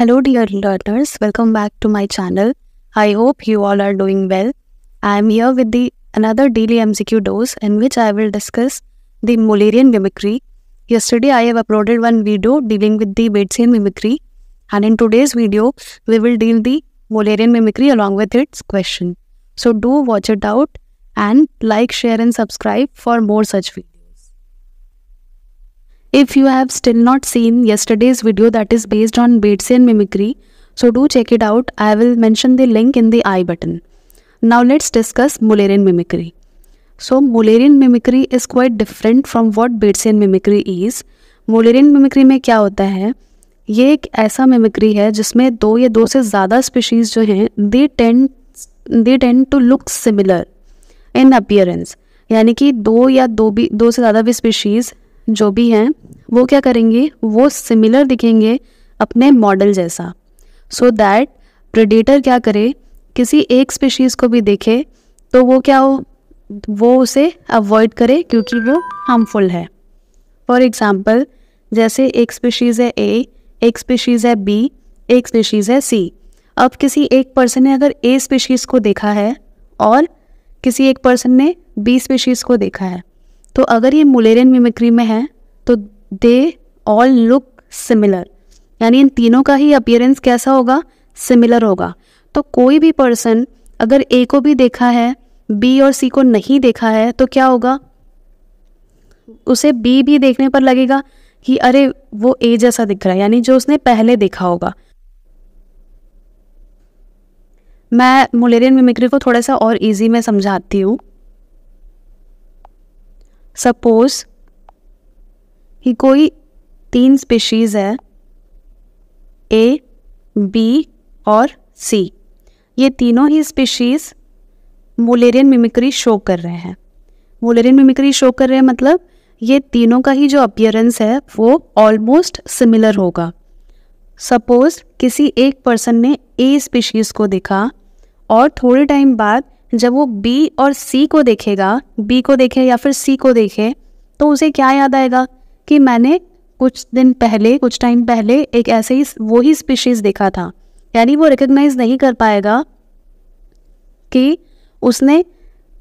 Hello, dear learners. Welcome back to my channel. I hope you all are doing well. I am here with the another daily MCQ dose in which I will discuss the Mullerian mimicry. Yesterday, I have uploaded one video dealing with the Batesian mimicry, and in today's video, we will deal the Mullerian mimicry along with its question. So do watch it out and like, share, and subscribe for more such videos. If you have still not seen yesterday's video that is based on Batesian mimicry, so do check it out. I will mention the link in the I button. Now let's discuss Mullerian mimicry. So Mullerian mimicry is quite different from what Batesian mimicry is. Mullerian mimicry में क्या होता है ये एक ऐसा mimicry है जिसमें दो या दो से ज़्यादा स्पीशीज़ जो हैं they tend they tend to look similar in appearance यानी कि दो या दो भी दो से ज़्यादा भी स्पीशीज़ जो भी हैं वो क्या करेंगे वो सिमिलर दिखेंगे अपने मॉडल जैसा सो दैट प्रेडेटर क्या करे किसी एक स्पीशीज़ को भी देखे तो वो क्या हो वो उसे अवॉइड करे क्योंकि वो हार्मफुल है फॉर एग्ज़ाम्पल जैसे एक स्पीशीज़ है ए एक स्पीशीज़ है बी एक स्पीशीज़ है सी अब किसी एक पर्सन ने अगर ए स्पीशीज़ को देखा है और किसी एक पर्सन ने बी स्पीशीज़ को देखा है तो अगर ये मुलेरियन मिमिक्री में है तो दे ऑल लुक सिमिलर यानी इन तीनों का ही अपियरेंस कैसा होगा सिमिलर होगा तो कोई भी पर्सन अगर ए को भी देखा है बी और सी को नहीं देखा है तो क्या होगा उसे बी भी देखने पर लगेगा कि अरे वो ए जैसा दिख रहा है यानी जो उसने पहले देखा होगा मैं मुलेरियन मिमिक्री को थोड़ा सा और इजी में समझाती हूँ सपोज ही कोई तीन स्पीशीज़ है ए बी और सी ये तीनों ही स्पीशीज़ मोलेरियन मिमिक्री शो कर रहे हैं मोलेरियन मिमिक्री शो कर रहे हैं मतलब ये तीनों का ही जो अपियरेंस है वो ऑलमोस्ट सिमिलर होगा सपोज़ किसी एक पर्सन ने ए स्पीशीज़ को देखा और थोड़े टाइम बाद जब वो बी और सी को देखेगा बी को देखे या फिर सी को देखे तो उसे क्या याद आएगा कि मैंने कुछ दिन पहले कुछ टाइम पहले एक ऐसे ही वो ही स्पीशीज़ देखा था यानी वो रिकग्नाइज नहीं कर पाएगा कि उसने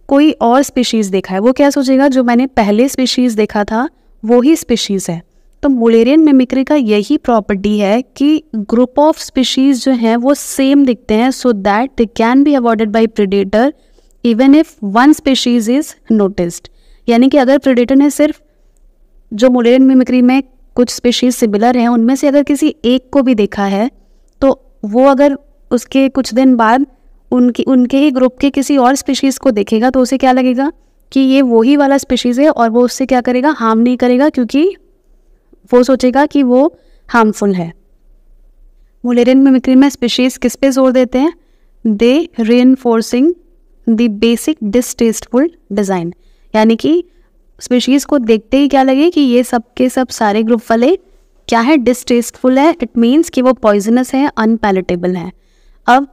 कोई और स्पीशीज़ देखा है वो क्या सोचेगा जो मैंने पहले स्पीशीज़ देखा था वो ही स्पीशीज़ है तो मुलेरियन मिमिक्री का यही प्रॉपर्टी है कि ग्रुप ऑफ स्पीशीज जो हैं वो सेम दिखते हैं so that they can be avoided by predator even if one species is noticed यानी कि अगर प्रिडेटर ने सिर्फ जो मुलेरियन मिमिक्री में कुछ स्पीशीज सिमिलर हैं उनमें से अगर किसी एक को भी देखा है तो वो अगर उसके कुछ दिन बाद उनकी उनके ही ग्रुप के किसी और स्पीशीज़ को देखेगा तो उसे क्या लगेगा कि ये वही वाला स्पीशीज़ है और वो उससे क्या करेगा हार्म नहीं करेगा क्योंकि वो सोचेगा कि वो हार्मफुल है मोलेरियन मिमिक्री में स्पीशीज किस पे जोर देते हैं they reinforcing the basic distasteful design यानी कि स्पीशीज़ को देखते ही क्या लगे कि ये सब के सब सारे ग्रुप वाले क्या है डिसटेस्टफुल है इट मीन्स कि वो पॉइजनस है अनपैलेटेबल है अब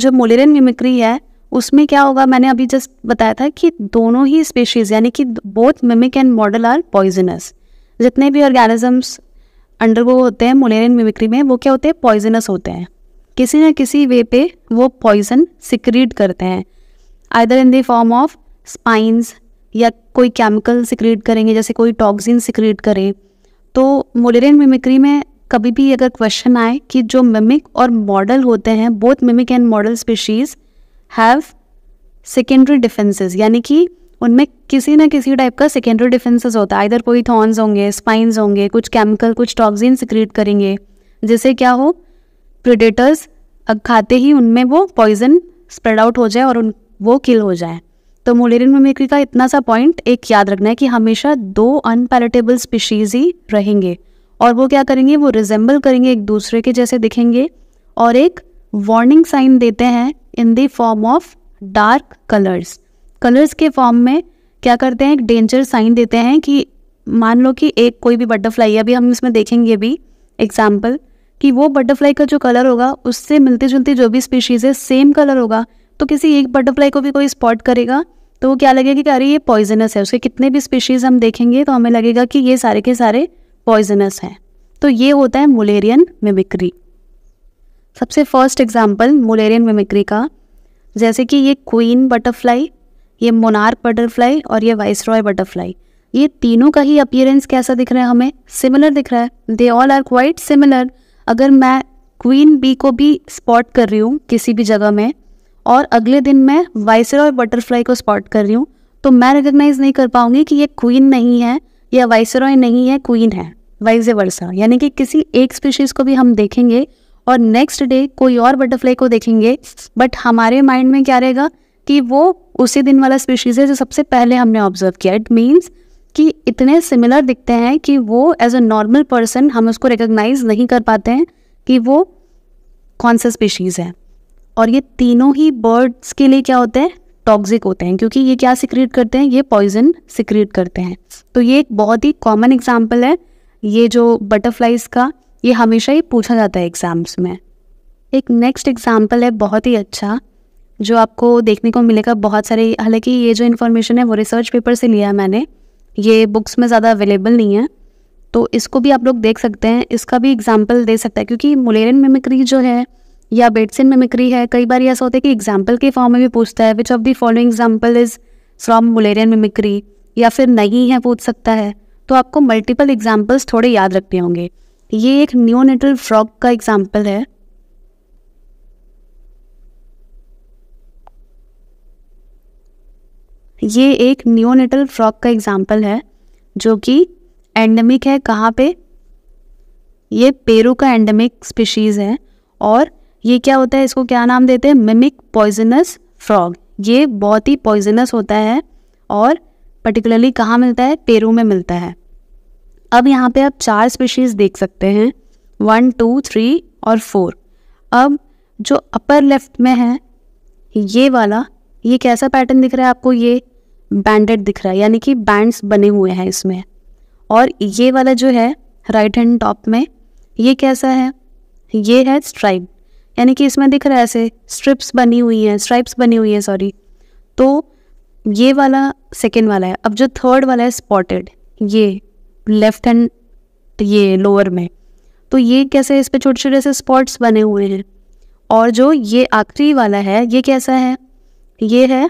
जो मोलेरियन मिमिक्री है उसमें क्या होगा मैंने अभी जस्ट बताया था कि दोनों ही स्पीशीज़ यानी कि both mimic and model are poisonous जितने भी ऑर्गेनिजम्स अंडरगो होते हैं मोलेरियन मिमिक्री में वो क्या होते हैं पॉइजनस होते हैं किसी न किसी वे पे वो पॉइजन सिक्रीट करते हैं either in the form of spines या कोई केमिकल सिक्रीट करेंगे जैसे कोई टॉक्सिन सिक्रीट करे तो मोलेरियन मिमिक्री में कभी भी अगर क्वेश्चन आए कि जो मिमिक और मॉडल होते हैं both mimic and model species have secondary defences यानी कि उनमें किसी ना किसी टाइप का सेकेंडरी डिफेंसेस होता है इधर कोई थॉर्न्स होंगे स्पाइंस होंगे कुछ केमिकल कुछ टॉक्सिन सिक्रीट करेंगे जिससे क्या हो प्रिडेटर्स खाते ही उनमें वो पॉइजन स्प्रेड आउट हो जाए और उन वो किल हो जाए तो मोलेरियन मिमिक्री का इतना सा पॉइंट एक याद रखना है कि हमेशा दो अनपैलेटेबल स्पीशीज ही रहेंगे और वो क्या करेंगे वो रिजेंबल करेंगे एक दूसरे के जैसे दिखेंगे और एक वार्निंग साइन देते हैं in the form of dark colours colours के फॉर्म में क्या करते हैं एक डेंजर साइन देते हैं कि मान लो कि एक कोई भी बटरफ्लाई अभी हम इसमें देखेंगे भी एग्जाम्पल कि वो बटरफ्लाई का जो कलर होगा उससे मिलती जुलती जो भी स्पीशीज़ है सेम कलर होगा तो किसी एक बटरफ्लाई को भी कोई स्पॉट करेगा तो वो क्या लगेगा कि अरे ये पॉइजनस है उसके कितने भी स्पीशीज़ हम देखेंगे तो हमें लगेगा कि ये सारे के सारे पॉइजनस हैं तो ये होता है मुलेरियन मिमिक्री सबसे फर्स्ट एग्जाम्पल मुलेरियन मिमिक्री का जैसे कि ये क्वीन बटरफ्लाई ये मोनार्क बटरफ्लाई और ये वाइस रॉय बटरफ्लाई ये तीनों का ही अपियरेंस कैसा दिख रहा है हमें सिमिलर दिख रहा है they all are quite similar अगर मैं क्वीन बी को भी स्पॉट कर रही हूँ किसी भी जगह में और अगले दिन मैं वाइस रॉय बटरफ्लाई को स्पॉट कर रही हूँ तो मैं रिकग्नाइज़ नहीं कर पाऊंगी कि ये क्वीन नहीं है या वाइस रॉय नहीं है क्वीन है वाइस वर्सा यानी कि किसी एक स्पीशीज़ को भी हम देखेंगे और नेक्स्ट डे कोई और बटरफ्लाई को देखेंगे बट हमारे माइंड में क्या रहेगा कि वो उसी दिन वाला स्पीशीज़ है जो सबसे पहले हमने ऑब्जर्व किया इट मीन्स कि इतने सिमिलर दिखते हैं कि वो एज अ नॉर्मल पर्सन हम उसको रिकग्नाइज नहीं कर पाते हैं कि वो कौन सा स्पीशीज़ है और ये तीनों ही बर्ड्स के लिए क्या होते हैं टॉक्सिक होते हैं क्योंकि ये क्या सिक्रीट करते हैं ये पॉइजन सिक्रीट करते हैं तो ये एक बहुत ही कॉमन एग्जाम्पल है ये जो बटरफ्लाइज का ये हमेशा ही पूछा जाता है एग्ज़ाम्स में एक नेक्स्ट एग्ज़ाम्पल है बहुत ही अच्छा जो आपको देखने को मिलेगा बहुत सारे हालांकि ये जो इन्फॉर्मेशन है वो रिसर्च पेपर से लिया है मैंने ये बुक्स में ज़्यादा अवेलेबल नहीं है तो इसको भी आप लोग देख सकते हैं इसका भी एग्जाम्पल दे सकता है क्योंकि मुलेरन मेमिक्री जो है या बेट्सिन मेमिक्री है कई बार ऐसा होता है कि एग्जाम्पल के फॉर्म में भी पूछता है which of the following example is from Mullerian mimicry या फिर नहीं है पूछ सकता है तो आपको मल्टीपल एग्जाम्पल्स थोड़े याद रखने होंगे ये एक न्यू नेटल फ्रॉक का एग्जाम्पल है ये एक न्योनेटल फ्रॉक का एग्जाम्पल है जो कि एंडेमिक है कहाँ पे ये पेरू का एंडेमिक स्पीशीज़ है और ये क्या होता है इसको क्या नाम देते हैं मिमिक पॉइजनस फ्रॉग ये बहुत ही पॉइजनस होता है और पर्टिकुलरली कहाँ मिलता है पेरू में मिलता है अब यहाँ पे आप चार स्पीशीज़ देख सकते हैं वन टू थ्री और फोर अब जो अपर लेफ्ट में है ये वाला ये कैसा पैटर्न दिख रहा है आपको ये बैंडेड दिख रहा है यानी कि बैंड्स बने हुए हैं इसमें और ये वाला जो है राइट हैंड टॉप में ये कैसा है ये है स्ट्राइप यानी कि इसमें दिख रहा है ऐसे स्ट्रिप्स बनी हुई हैं स्ट्राइप्स बनी हुई हैं सॉरी तो ये वाला सेकेंड वाला है अब जो थर्ड वाला है स्पॉटेड ये लेफ्ट हैंड ये लोअर में तो ये कैसे इस पर छोटे छोटे से स्पॉट्स बने हुए हैं और जो ये आखिरी वाला है ये कैसा है ये है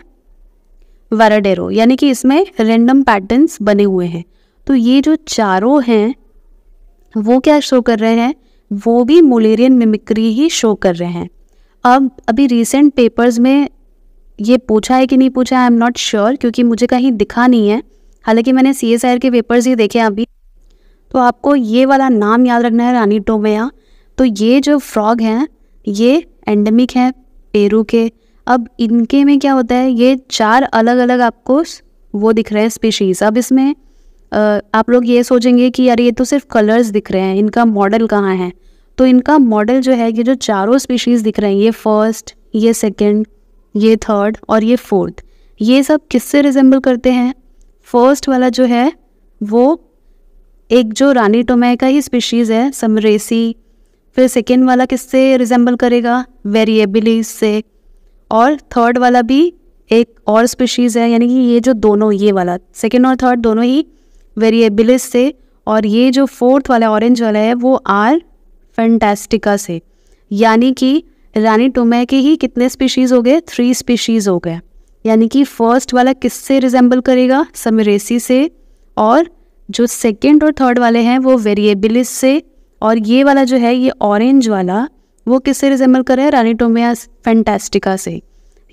वराडेरो यानी कि इसमें रेंडम पैटर्न्स बने हुए हैं तो ये जो चारों हैं वो क्या शो कर रहे हैं वो भी मोलेरियन मिमिक्री ही शो कर रहे हैं अब अभी रिसेंट पेपर्स में ये पूछा है कि नहीं पूछा आई एम नॉट श्योर क्योंकि मुझे कहीं दिखा नहीं है हालांकि मैंने सी एस के पेपर्स ही देखे अभी तो आपको ये वाला नाम याद रखना है रानी टोमया तो ये जो फ्रॉग हैं ये एंडेमिक हैं पेरू के अब इनके में क्या होता है ये चार अलग अलग आपको वो दिख रहे हैं स्पीशीज़ अब इसमें आप लोग ये सोचेंगे कि यार ये तो सिर्फ कलर्स दिख रहे हैं इनका मॉडल कहाँ है तो इनका मॉडल जो है ये जो चारों स्पीशीज़ दिख रहे हैं ये फर्स्ट ये सेकेंड ये थर्ड और ये फोर्थ ये सब किससे रिजेंबल करते हैं फर्स्ट वाला जो है वो एक जो रानी टोमे का ही स्पीशीज़ है समरेसी फिर सेकेंड वाला किससे रिजेंबल करेगा वेरिएबिलिस से और थर्ड वाला भी एक और स्पीशीज़ है यानी कि ये जो दोनों ये वाला सेकेंड और थर्ड दोनों ही वेरिएबिलिस से और ये जो फोर्थ वाला ऑरेंज वाला है वो आर फैंटेस्टिका से यानी कि रानी टोमे के ही कितने स्पीशीज़ हो गए थ्री स्पीशीज़ हो गए यानी कि फर्स्ट वाला किससे रिजेंबल करेगा समरेसी से और जो सेकेंड और थर्ड वाले हैं वो वेरिएबिलिस से और ये वाला जो है ये ऑरेंज वाला वो किससे रिजेंबल कर रहे हैं रानी टोमिया फैंटेस्टिका से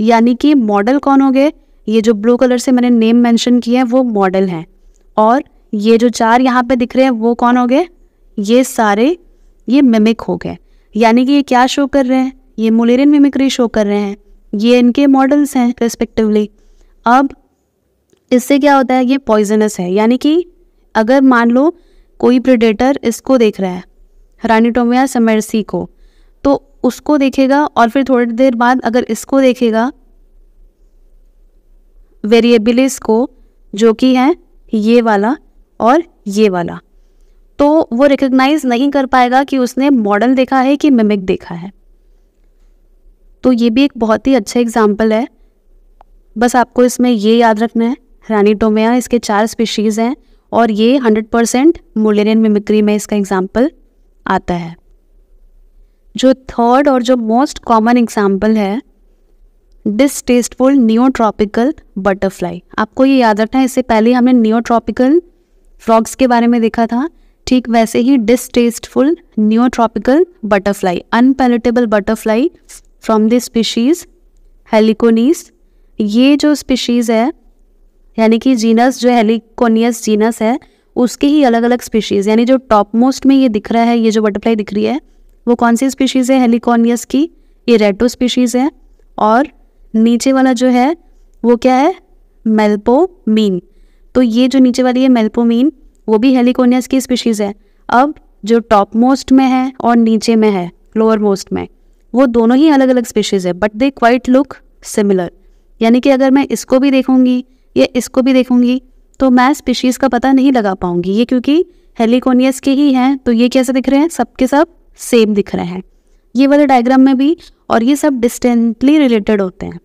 यानी कि मॉडल कौन हो गए ये जो ब्लू कलर से मैंने नेम मेंशन किया है वो मॉडल हैं और ये जो चार यहाँ पे दिख रहे हैं वो कौन हो गए ये सारे ये मिमिक हो गए यानी कि ये क्या शो कर रहे हैं ये मोलेरियन मिमिक्री शो कर रहे हैं ये इनके मॉडल्स हैं रेस्पेक्टिवली अब इससे क्या होता है ये पॉइजनस है यानी कि अगर मान लो कोई प्रिडेटर इसको देख रहा है रानीटोमिया समरसी को उसको देखेगा और फिर थोड़ी देर बाद अगर इसको देखेगा वेरिएबल्स को जो कि है ये वाला और ये वाला तो वो रिकग्नाइज नहीं कर पाएगा कि उसने मॉडल देखा है कि मिमिक देखा है तो ये भी एक बहुत ही अच्छा एग्जाम्पल है बस आपको इसमें ये याद रखना है रानी टोमिया इसके चार स्पीशीज़ हैं और ये 100% परसेंट मिमिक्री में इसका एग्जाम्पल आता है जो थर्ड और जो मोस्ट कॉमन एग्जाम्पल है डिसटेस्टफुल न्योट्रॉपिकल बटरफ्लाई आपको ये याद रखना है इससे पहले हमने न्योट्रॉपिकल फ्रॉग्स के बारे में देखा था ठीक वैसे ही distasteful neotropical butterfly unpalatable butterfly from the species Heliconius ये जो स्पीशीज़ है यानी कि जीनस जो हेलिकोनियस जीनस है उसके ही अलग अलग स्पीशीज़ यानी जो टॉप मोस्ट में ये दिख रहा है ये जो बटरफ्लाई दिख रही है वो कौन सी स्पीशीज़ है हेलिकॉनियस की ये रेटो स्पीशीज़ है और नीचे वाला जो है वो क्या है मेल्पोमीन तो ये जो नीचे वाली है मेल्पोमीन वो भी हेलिकोनियस की स्पीशीज़ है अब जो टॉप मोस्ट में है और नीचे में है लोअर मोस्ट में वो दोनों ही अलग अलग स्पीशीज़ है but they quite look similar यानी कि अगर मैं इसको भी देखूंगी या इसको भी देखूंगी तो मैं स्पीशीज़ का पता नहीं लगा पाऊंगी ये क्योंकि हेलिकोनियस के ही हैं तो ये कैसे दिख रहे हैं सबके सब सेम दिख रहे हैं ये वाले डायग्राम में भी और ये सब डिस्टेंटली रिलेटेड होते हैं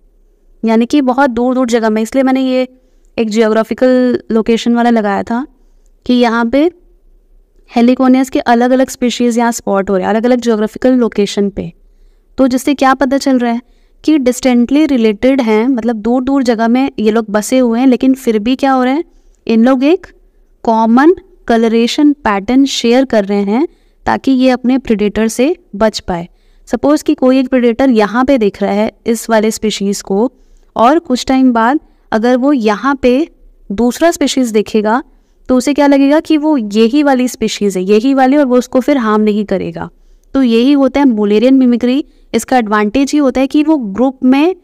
यानी कि बहुत दूर दूर जगह में इसलिए मैंने ये एक जियोग्राफिकल लोकेशन वाला लगाया था कि यहाँ पे हेलिकोनियस के अलग अलग स्पीशीज़ यहाँ स्पॉट हो रहे हैं अलग अलग जियोग्राफिकल लोकेशन पे तो जिससे क्या पता चल रहा है कि डिस्टेंटली रिलेटेड हैं मतलब दूर दूर जगह में ये लोग बसे हुए हैं लेकिन फिर भी क्या हो रहा है इन लोग एक कॉमन कलरेशन पैटर्न शेयर कर रहे हैं ताकि ये अपने प्रिडेटर से बच पाए सपोज़ कि कोई एक प्रिडेटर यहाँ पे देख रहा है इस वाले स्पीशीज को और कुछ टाइम बाद अगर वो यहाँ पे दूसरा स्पीशीज देखेगा तो उसे क्या लगेगा कि वो यही वाली स्पीशीज है यही वाली और वो उसको फिर हार्म नहीं करेगा तो यही होता है मोलेरियन मिमिक्री इसका एडवांटेज ही होता है कि वो ग्रुप में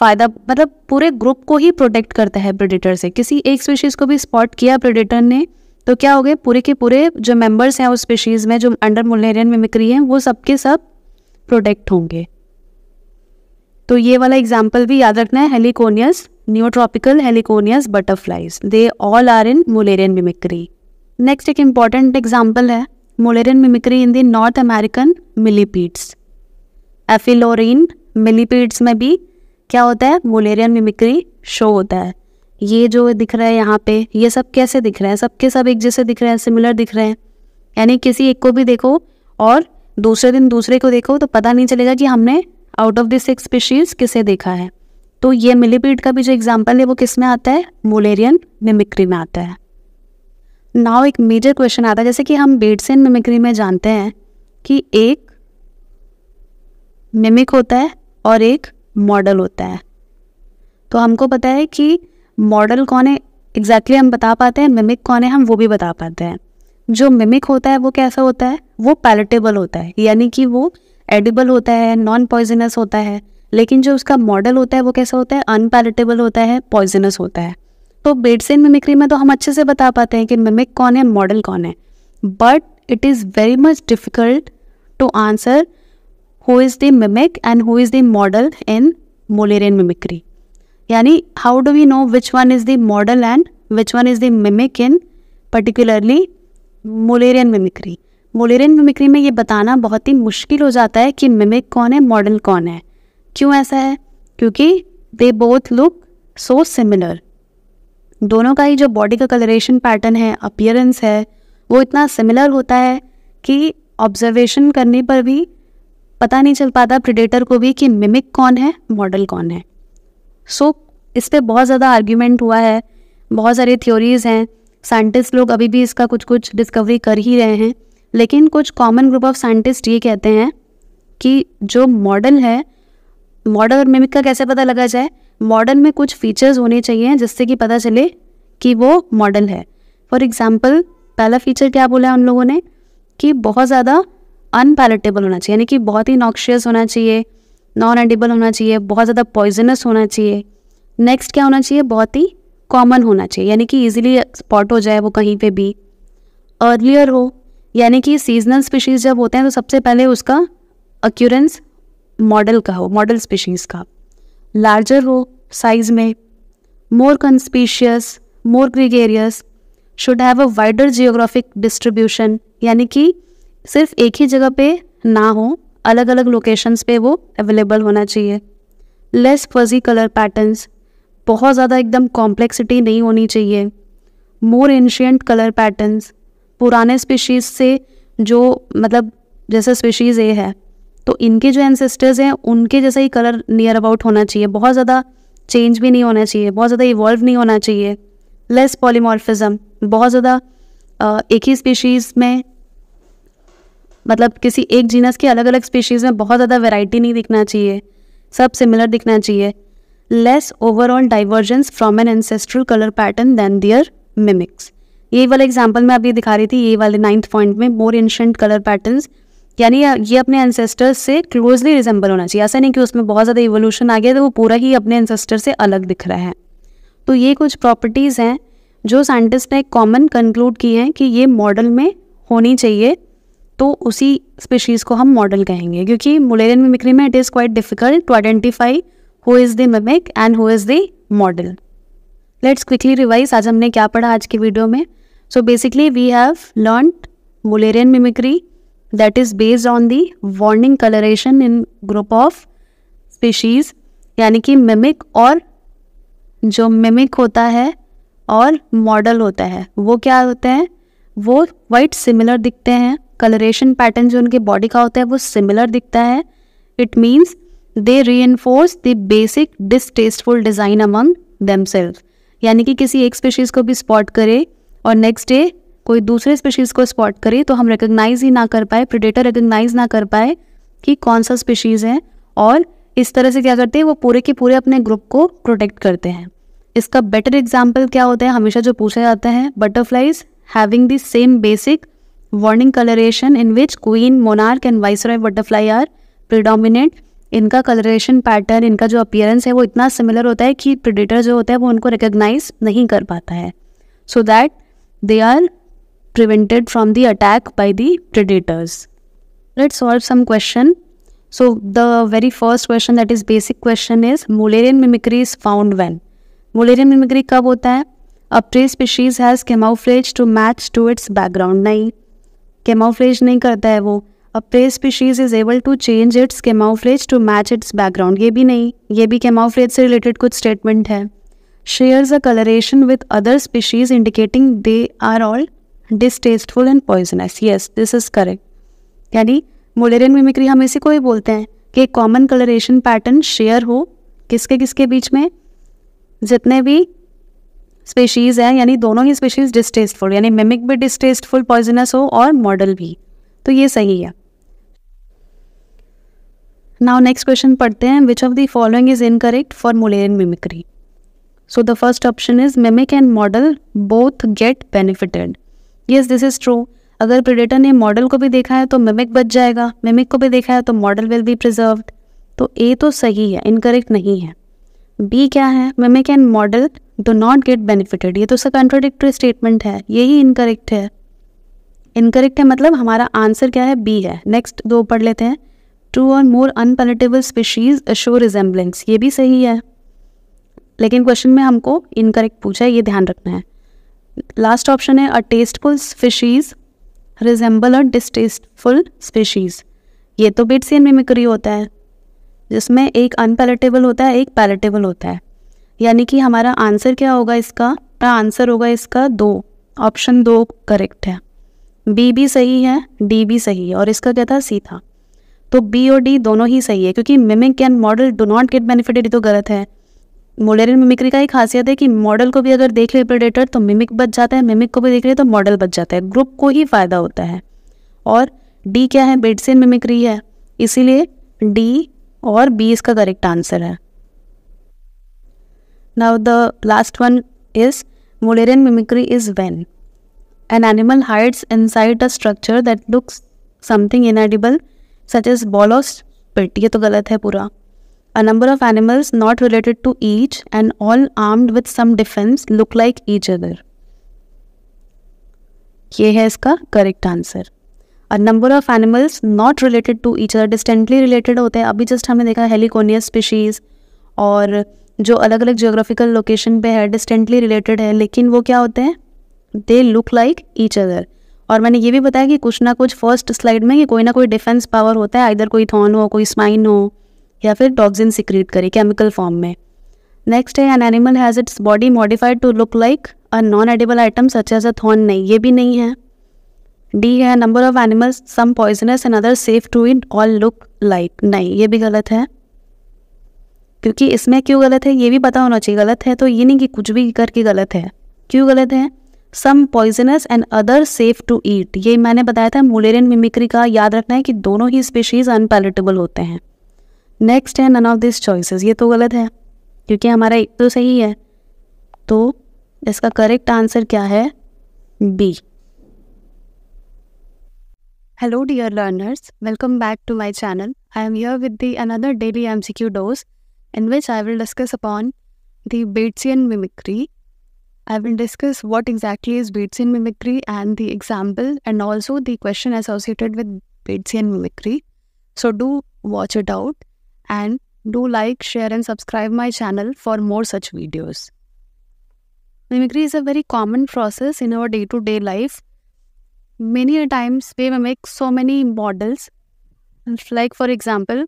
फ़ायदा मतलब पूरे ग्रुप को ही प्रोटेक्ट करता है प्रेडेटर से किसी एक स्पीशीज को भी स्पॉट किया प्रेडेटर ने तो क्या हो गए पूरे के पूरे जो मेंबर्स हैं उस स्पेशीज़ में जो अंडर मुलनेरियन मिमिक्री हैं वो सबके सब प्रोटेक्ट होंगे तो ये वाला एग्जाम्पल भी याद रखना है Heliconius neotropical Heliconius butterflies they all are in Mullerian mimicry next एक इम्पॉर्टेंट एग्जाम्पल है Mullerian mimicry in the North American millipedes Apheloria millipedes में भी क्या होता है मुलेरियन मिमिक्री शो होता है ये जो दिख रहा है यहाँ पे ये सब कैसे दिख रहा है सबके सब एक जैसे दिख रहे हैं सिमिलर दिख रहे हैं यानी किसी एक को भी देखो और दूसरे दिन दूसरे को देखो तो पता नहीं चलेगा कि हमने out of this six species किसे देखा है तो ये मिलीपीड का भी जो एग्जाम्पल है वो किस में आता है मोलेरियन मिमिक्री में आता है नाव एक मेजर क्वेश्चन आता है जैसे कि हम बेडसेन मिमिक्री में जानते हैं कि एक मिमिक होता है और एक मॉडल होता है तो हमको पता है कि मॉडल कौन है एग्जैक्टली exactly हम बता पाते हैं मिमिक कौन है हम वो भी बता पाते हैं जो मिमिक होता है वो कैसा होता है वो पैलेटेबल होता है यानी कि वो एडिबल होता है नॉन पॉइजनस होता है लेकिन जो उसका मॉडल होता है वो कैसा होता है अनपैलेटेबल होता है पॉइजनस होता है तो बेडसेन मिमिक्री में तो हम अच्छे से बता पाते हैं कि मिमिक कौन है मॉडल कौन है but it is very much difficult to answer who is the mimic and who is the model in Mullerian mimicry यानी how do we know which one is the model and which one is the mimic in particularly Mullerian mimicry Mullerian mimicry में ये बताना बहुत ही मुश्किल हो जाता है कि मिमिक कौन है मॉडल कौन है क्यों ऐसा है क्योंकि they both look so similar दोनों का ही जो बॉडी का कलरेशन पैटर्न है अपियरेंस है वो इतना सिमिलर होता है कि ऑब्जर्वेशन करने पर भी पता नहीं चल पाता प्रिडेटर को भी कि मिमिक कौन है मॉडल कौन है सो so, इस पर बहुत ज़्यादा आर्ग्यूमेंट हुआ है बहुत सारी थ्योरीज़ हैं साइंटिस्ट लोग अभी भी इसका कुछ कुछ डिस्कवरी कर ही रहे हैं लेकिन कुछ कॉमन ग्रुप ऑफ साइंटिस्ट ये कहते हैं कि जो मॉडल है मॉडल और मिमिक का कैसे पता लगा जाए मॉडल में कुछ फीचर्स होने चाहिए जिससे कि पता चले कि वो मॉडल है फॉर एग्ज़ाम्पल पहला फीचर क्या बोला है उन लोगों ने कि बहुत ज़्यादा अनपैलेटेबल होना चाहिए यानी कि बहुत ही नॉक्शियस होना चाहिए नॉन एडिबल होना चाहिए बहुत ज़्यादा पॉइजनस होना चाहिए नेक्स्ट क्या होना चाहिए बहुत ही कॉमन होना चाहिए यानी कि ईजिली स्पॉट हो जाए वो कहीं पर भी अर्लियर हो यानी कि सीजनल स्पीशीज़ जब होते हैं तो सबसे पहले उसका अक्यूरेंस मॉडल का हो मॉडल स्पीशीज़ का लार्जर हो साइज में more conspicuous more gregarious should have a wider geographic distribution यानी कि सिर्फ एक ही जगह पे ना हो अलग अलग लोकेशंस पे वो अवेलेबल होना चाहिए लेस फजी कलर पैटर्न्स बहुत ज़्यादा एकदम कॉम्प्लेक्सिटी नहीं होनी चाहिए मोर एंशियंट कलर पैटर्न्स पुराने स्पीशीज़ से जो मतलब जैसे स्पीशीज़ ए है तो इनके जो एनसेस्टर्स हैं उनके जैसा ही कलर नियर अबाउट होना चाहिए बहुत ज़्यादा चेंज भी नहीं होना चाहिए बहुत ज़्यादा इवॉल्व नहीं होना चाहिए लेस पॉलीमॉर्फिज्म बहुत ज़्यादा एक ही स्पीशीज़ में मतलब किसी एक जीनस की अलग अलग स्पीशीज़ में बहुत ज़्यादा वेराइटी नहीं दिखना चाहिए सब सिमिलर दिखना चाहिए less overall divergence from an ancestral colour pattern then their mimics ये वाले एग्जाम्पल मैं अभी दिखा रही थी ये वाले नाइन्थ पॉइंट में मोर एंशंट कलर पैटर्न यानी ये अपने एंसेस्टर्स से क्लोजली रिजेंबल होना चाहिए ऐसा नहीं कि उसमें बहुत ज़्यादा इवोल्यूशन आ गया तो वो पूरा ही अपने एंसेस्टर से अलग दिख रहा है तो ये कुछ प्रॉपर्टीज़ हैं जो साइंटिस्ट ने कॉमन कंक्लूड की हैं कि ये मॉडल में होनी चाहिए तो उसी स्पीशीज़ को हम मॉडल कहेंगे क्योंकि मुलेरियन मिमिक्री में it is quite difficult to identify who is the mimic and who is the model let's quickly revise आज हमने क्या पढ़ा आज के वीडियो में so basically we have learn Mullerian mimicry that is based on the warning coloration in group of species यानी कि mimic और जो मिमिक होता है और मॉडल होता है वो क्या होते हैं वो वाइट सिमिलर दिखते हैं कलरेशन पैटर्न जो उनके बॉडी का होता है वो सिमिलर दिखता है it means they reinforce the basic distasteful design among them यानी कि किसी एक स्पेशीज़ को भी स्पॉट करे और नेक्स्ट डे कोई दूसरे स्पेशीज़ को स्पॉट करे तो हम रिकोगनाइज ही ना कर पाए प्रिडेटर रिकोगनाइज ना कर पाए कि कौन सा स्पेशीज़ है और इस तरह से क्या करते हैं वो पूरे के पूरे अपने ग्रुप को प्रोटेक्ट करते हैं इसका बेटर एग्जाम्पल क्या होता है हमेशा जो पूछा जाता है butterflies having the same basic coloration in which queen queen, monarch vice viceroy butterfly are predominant इनका कलरेशन पैटर्न इनका जो अपियरेंस है वो इतना सिमिलर होता है कि प्रिडेटर जो होता है वो उनको रिकोगनाइज नहीं कर पाता है so that they are prevented from the attack by the predators let solve some question so the very first question that is basic question is Mullerian mimicry is found when Mullerian mimicry कब होता है a prey species has camouflage to match to its background नहीं camouflage नहीं करता है वो a prey species is able to change its camouflage to match its background ये भी नहीं ये भी केमोफ्लेज से रिलेटेड कुछ स्टेटमेंट है shares a coloration with other species indicating they are all distasteful and poisonous yes this is correct यानी Mullerian mimicry हम इसी को ही बोलते हैं कि कॉमन कलरेशन पैटर्न शेयर हो किसके किसके बीच में जितने भी स्पेशीज़ हैं यानी दोनों ही स्पेशीज़ डिस्टेस्टफुल यानी मिमिक भी डिस्टेस्टफुल पॉइजनस हो और मॉडल भी तो ये सही है नाउ नेक्स्ट क्वेश्चन पढ़ते हैं which of the following is incorrect for Mullerian mimicry so the first option is mimic and model both get benefitted yes this is true अगर प्रिडेटर ने मॉडल को भी देखा है तो मिमिक बच जाएगा मिमिक को भी देखा है तो मॉडल विल बी प्रिजर्व्ड तो ए तो सही है इनकरेक्ट नहीं है बी क्या है mimic and model do not get benefitted ये तो उसका कंट्रोडिक्टरी स्टेटमेंट है यही इनकरेक्ट है इनकरेक्ट है मतलब हमारा आंसर क्या है बी है नेक्स्ट दो पढ़ लेते हैं टू और more unpalatable species show resemblance ये भी सही है लेकिन क्वेश्चन में हमको इनकरेक्ट पूछा है ये ध्यान रखना है लास्ट ऑप्शन है अ टेस्टफुल स्पीशीज रिजेंबल और डिस्टेस्टफुल स्पीशीज ये तो बिट्स में मिमिक्री होता है जिसमें एक अनपैलेटेबल होता है एक पैलेटेबल होता है यानी कि हमारा आंसर क्या होगा इसका आंसर होगा इसका दो ऑप्शन दो करेक्ट है बी भी सही है डी भी सही है और इसका क्या था सी था तो बी और डी दोनों ही सही है क्योंकि mimic and model do not get benefitted तो गलत है मोलेरियन मिमिक्री का ही खासियत है कि मॉडल को भी अगर देख ले प्रेडेटर तो मिमिक बच जाता है मिमिक को भी देख ले तो मॉडल बच जाता है ग्रुप को ही फ़ायदा होता है और डी क्या है बेडसिन मिमिक्री है इसीलिए डी और बी इसका करेक्ट आंसर है Now the last one is Mullerian mimicry is when an animal hides inside a structure that looks something inedible such as ball or spit. ये तो गलत है पूरा. A number of animals not related to each and all armed with some defense look like each other. ये है इसका correct answer a number of animals not related to each other distantly related होते हैं अभी just हमने देखा हेलिकोनियस species और जो अलग अलग जोग्राफिकल लोकेशन पे है डिस्टेंटली रिलेटेड है लेकिन वो क्या होते हैं they look like each other और मैंने ये भी बताया कि कुछ ना कुछ फर्स्ट स्लाइड में कि कोई ना कोई डिफेंस पावर होता है इधर कोई थॉन हो कोई स्माइन हो या फिर टॉक्सिन सिक्रीट करे केमिकल फॉर्म में नेक्स्ट है an animal has its body modified to look like a non edible item such as a thorn नहीं ये भी नहीं है डी है number of animals some poisonous and other safe to eat all look like नहीं ये भी गलत है क्योंकि इसमें क्यों गलत है ये भी पता होना चाहिए गलत है तो ये नहीं कि कुछ भी करके गलत है क्यों गलत है some poisonous and other safe to eat ये मैंने बताया था मोलेरियन मिमिक्री का याद रखना है कि दोनों ही स्पीशीज अनपैलेटेबल होते हैं नेक्स्ट है नन ऑफ दिस चॉइसेस ये तो गलत है क्योंकि हमारा एक तो सही है तो इसका करेक्ट आंसर क्या है B hello dear learners welcome back to my channel I am here with the another daily MCQ dose in which I will discuss upon the Batesian mimicry. I will discuss what exactly is Batesian mimicry and the example and also the question associated with Batesian mimicry. So do watch it out and do like, share and subscribe my channel for more such videos. Mimicry is a very common process in our day-to-day life. Many times we mimic so many models. Like for example,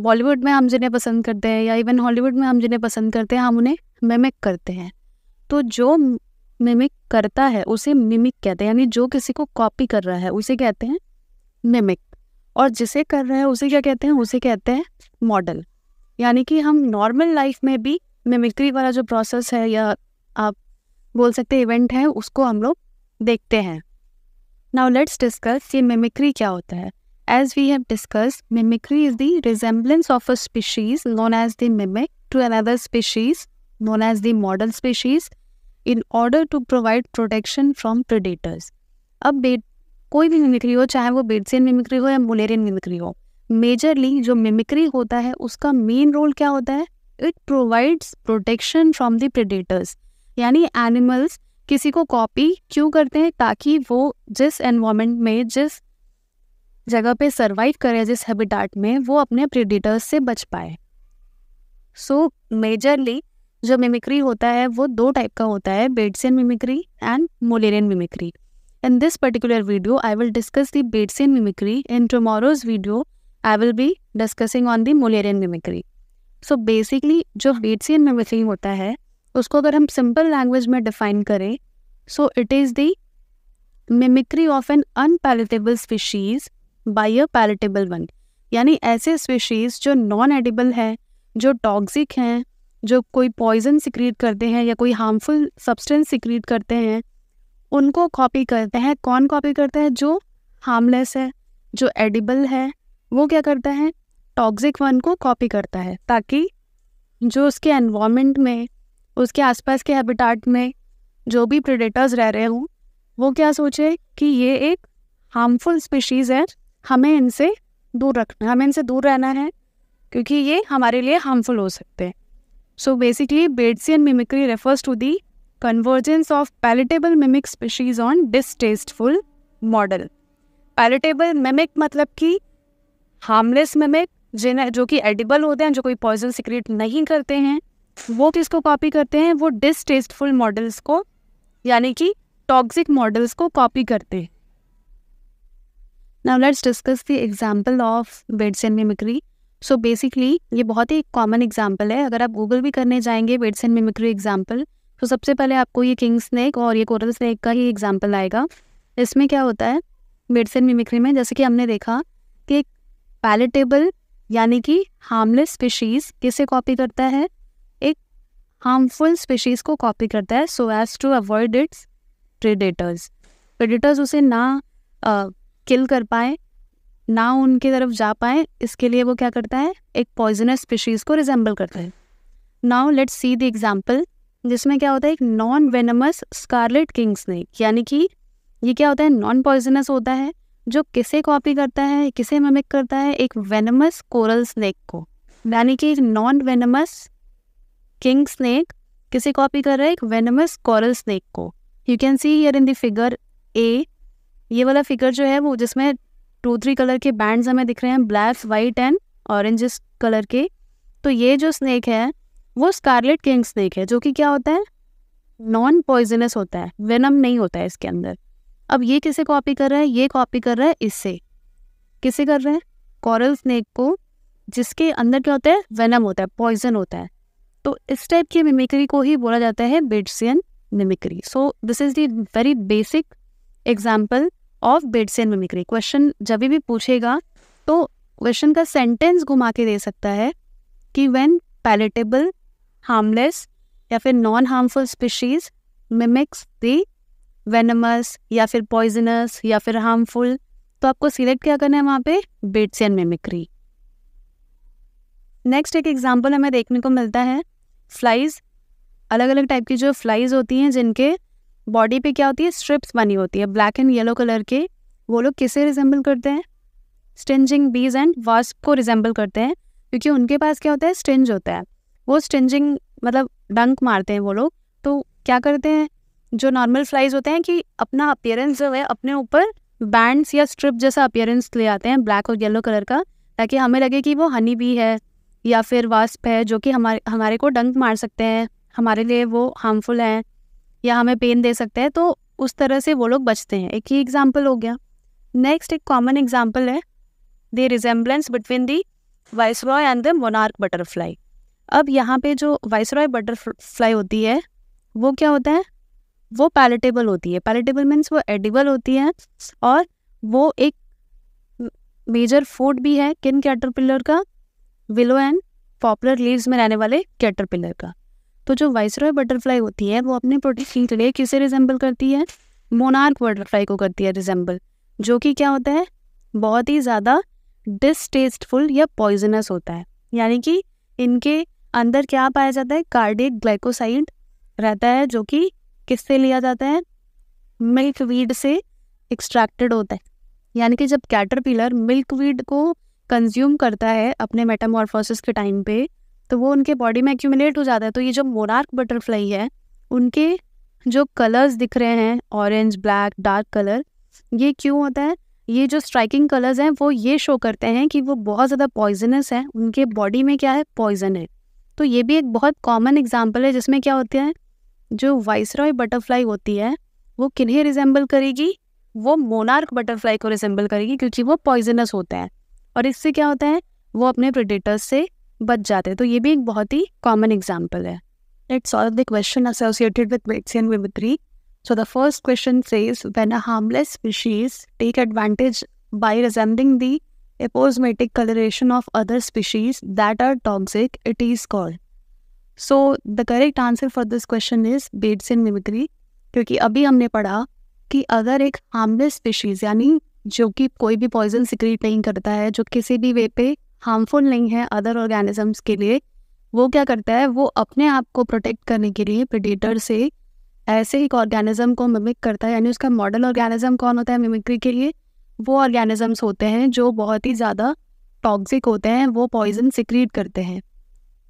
Bollywood में हम जिन्हें पसंद करते हैं या even Hollywood में हम जिन्हें पसंद करते हैं हम उन्हें मिमिक करते हैं तो जो मिमिक करता है उसे मिमिक कहते हैं यानी जो किसी को कॉपी कर रहा है उसे कहते हैं मिमिक और जिसे कर रहा है उसे क्या कहते हैं उसे कहते हैं मॉडल यानी कि हम नॉर्मल लाइफ में भी मिमिक्री वाला जो प्रोसेस है या आप बोल सकते इवेंट है उसको हम लोग देखते हैं नाउ लेट्स डिस्कस ये मिमिक्री क्या होता है As we have discussed, mimicry is the resemblance of a species known as the mimic to another species known as the model species in order to provide protection from predators. अब बेट कोई भी mimicry हो चाहे वो बेटसियन mimicry हो या Mullerian mimicry हो majorly जो मिमिक्री होता है उसका मेन रोल क्या होता है it provides protection from the predators यानी एनिमल्स किसी को कॉपी क्यों करते हैं ताकि वो जिस एनवायरमेंट में जिस जगह पे सर्वाइव करे जिस हैबिटाट में वो अपने प्रिडिटर्स से बच पाए सो so, मेजरली जो मिमिक्री होता है वो दो टाइप का होता है Batesian mimicry and Mullerian mimicry in this particular video I will discuss the Batesian mimicry in tomorrow's video I will be discussing on the Mullerian mimicry so basically जो Batesian mimicry होता है उसको अगर हम simple language में define करें so it is the mimicry of an unpalatable species by a palatable one यानी ऐसे स्पीशीज़ जो नॉन एडिबल हैं जो टॉक्सिक हैं जो कोई पॉइजन सिक्रीट करते हैं या कोई हार्मफुल सब्सटेंस सिक्रीट करते हैं उनको कॉपी करते हैं कौन कॉपी करते हैं जो हार्मलेस है जो एडिबल है वो क्या करता है टॉक्सिक वन को कॉपी करता है ताकि जो उसके एनवायरनमेंट में उसके आसपास के हैबिटाट में जो भी प्रेडेटर्स रह रहे हों वो क्या सोचे कि ये एक हार्मफुल स्पीशीज़ है हमें इनसे दूर रखना हमें इनसे दूर रहना है क्योंकि ये हमारे लिए हार्मफुल हो सकते हैं so basically Batesian mimicry refers to the convergence of palatable mimic species on distasteful model palatable mimic मतलब कि हार्मलेस मिमिक जिन्हें जो कि एडिबल होते हैं जो कोई पॉइजन सिक्रेट नहीं करते हैं वो किसको कॉपी करते हैं वो डिसटेस्टफुल मॉडल्स को यानी कि टॉक्सिक मॉडल्स को कॉपी करते हैं now let's discuss the example of Batesian mimicry so basically ये बहुत ही कॉमन एग्जाम्पल है अगर आप गूगल भी करने जाएंगे बेड्स एंड मिमिक्री एग्जाम्पल तो सबसे पहले आपको ये किंग स्नैक और ये कोरल स्नैक का ही एग्जाम्पल आएगा इसमें क्या होता है बेड्स एंड मिमिक्री में जैसे कि हमने देखा कि एक पैलेटेबल यानी कि हार्मलेस स्पीशीज़ किसे कॉपी करता है एक हार्मफुल स्पीशीज़ को कॉपी करता है so as to avoid its predators predators उसे ना uh, किल कर पाए ना उनकी तरफ जा पाए इसके लिए वो क्या करता है एक पॉइजनस स्पीशीज़ को रिजेंबल करता है now let's see the example जिसमें क्या होता है एक non venomous scarlet king snake यानी कि ये क्या होता है नॉन पॉइजनस होता है जो किसे कॉपी करता है किसे ममिक करता है एक वेनमस कोरल स्नेक को यानी कि एक नॉन वेनमस किंग स्नेक किसे कॉपी कर रहा है एक वेनमस कोरल स्नेक को you can see here in the figure A ये वाला फिगर जो है वो जिसमें टू थ्री कलर के बैंड्स हमें दिख रहे हैं black white and orange colour के तो ये जो स्नैक है वो स्कारलेट किंग स्नैक है जो कि क्या होता है नॉन पॉइजनस होता है वेनम नहीं होता है इसके अंदर अब ये किसे कॉपी कर रहा है ये कॉपी कर रहा है इससे किसे कर रहे हैं कॉरल स्नैक को जिसके अंदर क्या होता है वेनम होता है पॉइजन होता है तो इस टाइप की मिमिक्री को ही बोला जाता है Batesian mimicry so this is the very basic example of Batesian mimicry question जब भी पूछेगा तो क्वेश्चन का सेंटेंस घुमा के दे सकता है कि वेन पैलेटेबल हार्मलेस या फिर non harmful species mimics the venomous या फिर पॉइजनस या फिर हार्मफुल तो आपको सिलेक्ट क्या करना है वहाँ पे बेट्स एंड मिमिक्री नेक्स्ट एक एग्जाम्पल हमें देखने को मिलता है फ्लाइज अलग अलग टाइप की जो फ्लाइज होती हैं जिनके बॉडी पे क्या होती है स्ट्रिप्स बनी होती है ब्लैक एंड येलो कलर के वो लोग किसे रिजेंबल करते हैं स्टिंजिंग बीज एंड वास्प को रिजेंबल करते हैं क्योंकि उनके पास क्या होता है स्टिंज होता है वो स्टिंजिंग मतलब डंक मारते हैं वो लोग तो क्या करते हैं जो नॉर्मल फ्लाइज होते हैं कि अपना अपियरेंस जो है अपने ऊपर बैंड्स या स्ट्रिप जैसा अपियरेंस ले आते हैं ब्लैक और येलो कलर का ताकि हमें लगे कि वो हनी भी है या फिर वास्प है जो कि हमारे हमारे को डंक मार सकते हैं हमारे लिए वो हार्मफुल हैं या हमें पेन दे सकते हैं तो उस तरह से वो लोग बचते हैं एक ही एग्जाम्पल हो गया नेक्स्ट एक कॉमन एग्जाम्पल है the resemblance between the viceroy and the monarch butterfly अब यहाँ पे जो वाइस रॉय बटरफ्लाई होती है वो क्या होता है वो पैलेटेबल होती है पैलेटेबल मीन्स वो एडिबल होती है और वो एक मेजर फूड भी है किन कैटरपिलर का विलो एंड पॉपुलर लीव्स में रहने वाले कैटरपिलर का तो जो वाइसरॉय बटरफ्लाई होती है वो अपने प्रोटेक्शन के लिए किसे रिजेंबल करती है मोनार्क बटरफ्लाई को करती है रिजेंबल जो कि क्या होता है बहुत ही ज़्यादा डिसटेस्टफुल या पॉइजनस होता है यानी कि इनके अंदर क्या पाया जाता है कार्डिक ग्लाइकोसाइड रहता है जो कि किससे लिया जाता है मिल्क वीड से एक्सट्रैक्टेड होता है यानी कि जब कैटरपिलर मिल्क वीड को कंज्यूम करता है अपने मेटामॉर्फोसिस के टाइम पे तो वो उनके बॉडी में एक्यूमिलेट हो जाता है तो ये जो मोनार्क बटरफ्लाई है उनके जो कलर्स दिख रहे हैं ऑरेंज ब्लैक डार्क कलर ये क्यों होता है ये जो स्ट्राइकिंग कलर्स हैं वो ये शो करते हैं कि वो बहुत ज़्यादा पॉइजनस है उनके बॉडी में क्या है पॉइजन है तो ये भी एक बहुत कॉमन एग्जाम्पल है जिसमें क्या होता है जो वाइसरॉय बटरफ्लाई होती है वो किन्हीं रिजेंबल करेगी वो मोनार्क बटरफ्लाई को रिजेंबल करेगी क्योंकि वो पॉइजनस होता है और इससे क्या होता है वो अपने प्रेडेटर्स से बच जाते हैं तो ये भी एक बहुत ही कॉमन एग्जाम्पल है it's all the question associated with Batesian mimicry so the first question says when a harmless species take advantage by resembling the aposematic coloration of other species that are toxic it is called so the correct answer for this question is Batesian mimicry क्योंकि अभी हमने पढ़ा कि अगर एक harmless species यानी जो कि कोई भी पॉइजन सिक्रीट नहीं करता है जो किसी भी वे पे हार्मफुल नहीं है अदर ऑर्गेनिजम्स के लिए वो क्या करता है वो अपने आप को प्रोटेक्ट करने के लिए प्रिडेटर से ऐसे एक ऑर्गेनिज्म को मिमिक करता है यानी उसका मॉडल ऑर्गेनिज्म कौन होता है मिमिक्री के लिए वो ऑर्गेनिजम्स होते हैं जो बहुत ही ज़्यादा टॉक्सिक होते हैं वो पॉइजन सिक्रीट करते हैं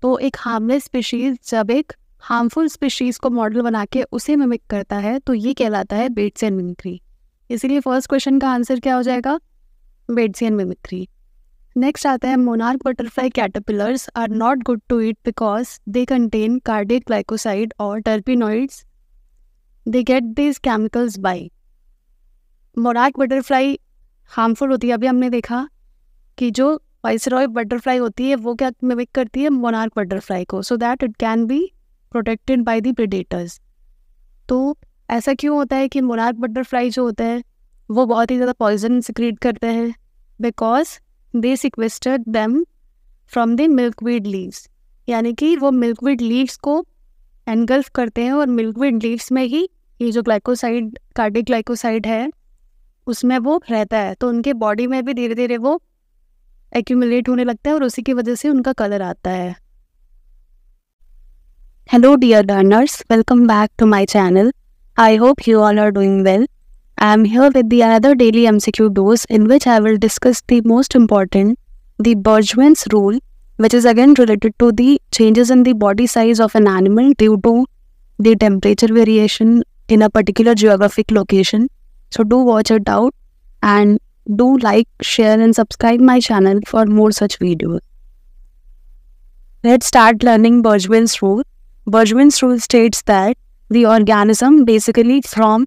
तो एक हार्मलेस स्पीशीज़ जब एक हार्मफुल स्पीशीज़ को मॉडल बना के उसे मिमिक करता है तो ये कहलाता है बेट्सियन मिमिक्री इसीलिए फर्स्ट क्वेश्चन का आंसर क्या हो जाएगा बेट्सियन मिमिक्री नेक्स्ट आता है monarch butterfly caterpillars are not good to eat because they contain cardiac glycoside और terpenoids they get this chemicals by monarch butterfly harmful होती है अभी हमने देखा कि जो वाइसरॉय बटरफ्लाई होती है वो क्या मिमिक करती है मोनार्क बटरफ्लाई को so that it can be protected by the predators तो ऐसा क्यों होता है कि मोनार्क बटरफ्लाई जो होता है वो बहुत ही ज़्यादा पॉइजन सिक्रिएट करते हैं because they sequestered them from the weed leaves यानी कि वो मिल्कवीड लीव्स को एनगल्फ करते हैं और मिल्कवीड लीव्स में ही ये जो ग्लाइकोसाइड कार्डिक ग्लाइकोसाइड है उसमें वो रहता है तो उनके बॉडी में भी धीरे धीरे वो एक्यूमुलेट होने लगता है और उसी की वजह से उनका कलर आता है hello dear learners welcome back to my channel I hope you all are doing well I am here with the another daily MCQ dose in which I will discuss the most important, the Bergman's rule, which is again related to the changes in the body size of an animal due to the temperature variation in a particular geographic location. So do watch it out and do like, share and subscribe my channel for more such videos. Let's start learning Bergman's rule. Bergman's rule states that the organism basically from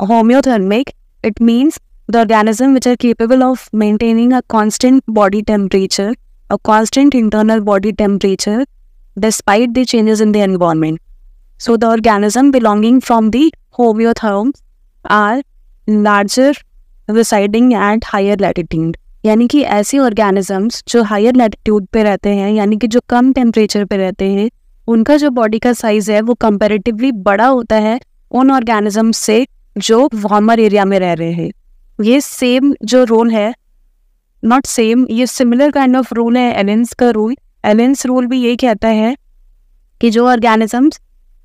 homeothermic, it means the organism which are capable of maintaining a constant body temperature, a constant internal body temperature despite the changes in the environment. So the organism belonging from the homeotherms are larger residing at higher latitude. यानी कि ऐसे organisms जो higher latitude पे रहते हैं यानी कि जो कम टेम्परेचर पे रहते हैं उनका जो बॉडी का साइज है वो कंपेरेटिवली बड़ा होता है उन ऑर्गेनिज्म से जो वार्मर एरिया में रह रहे हैं ये सेम जो रोल है नॉट सेम ये सिमिलर काइंड ऑफ रूल है एलेंस का रूल एलेंस रूल भी ये कहता है कि जो ऑर्गेनिजम्स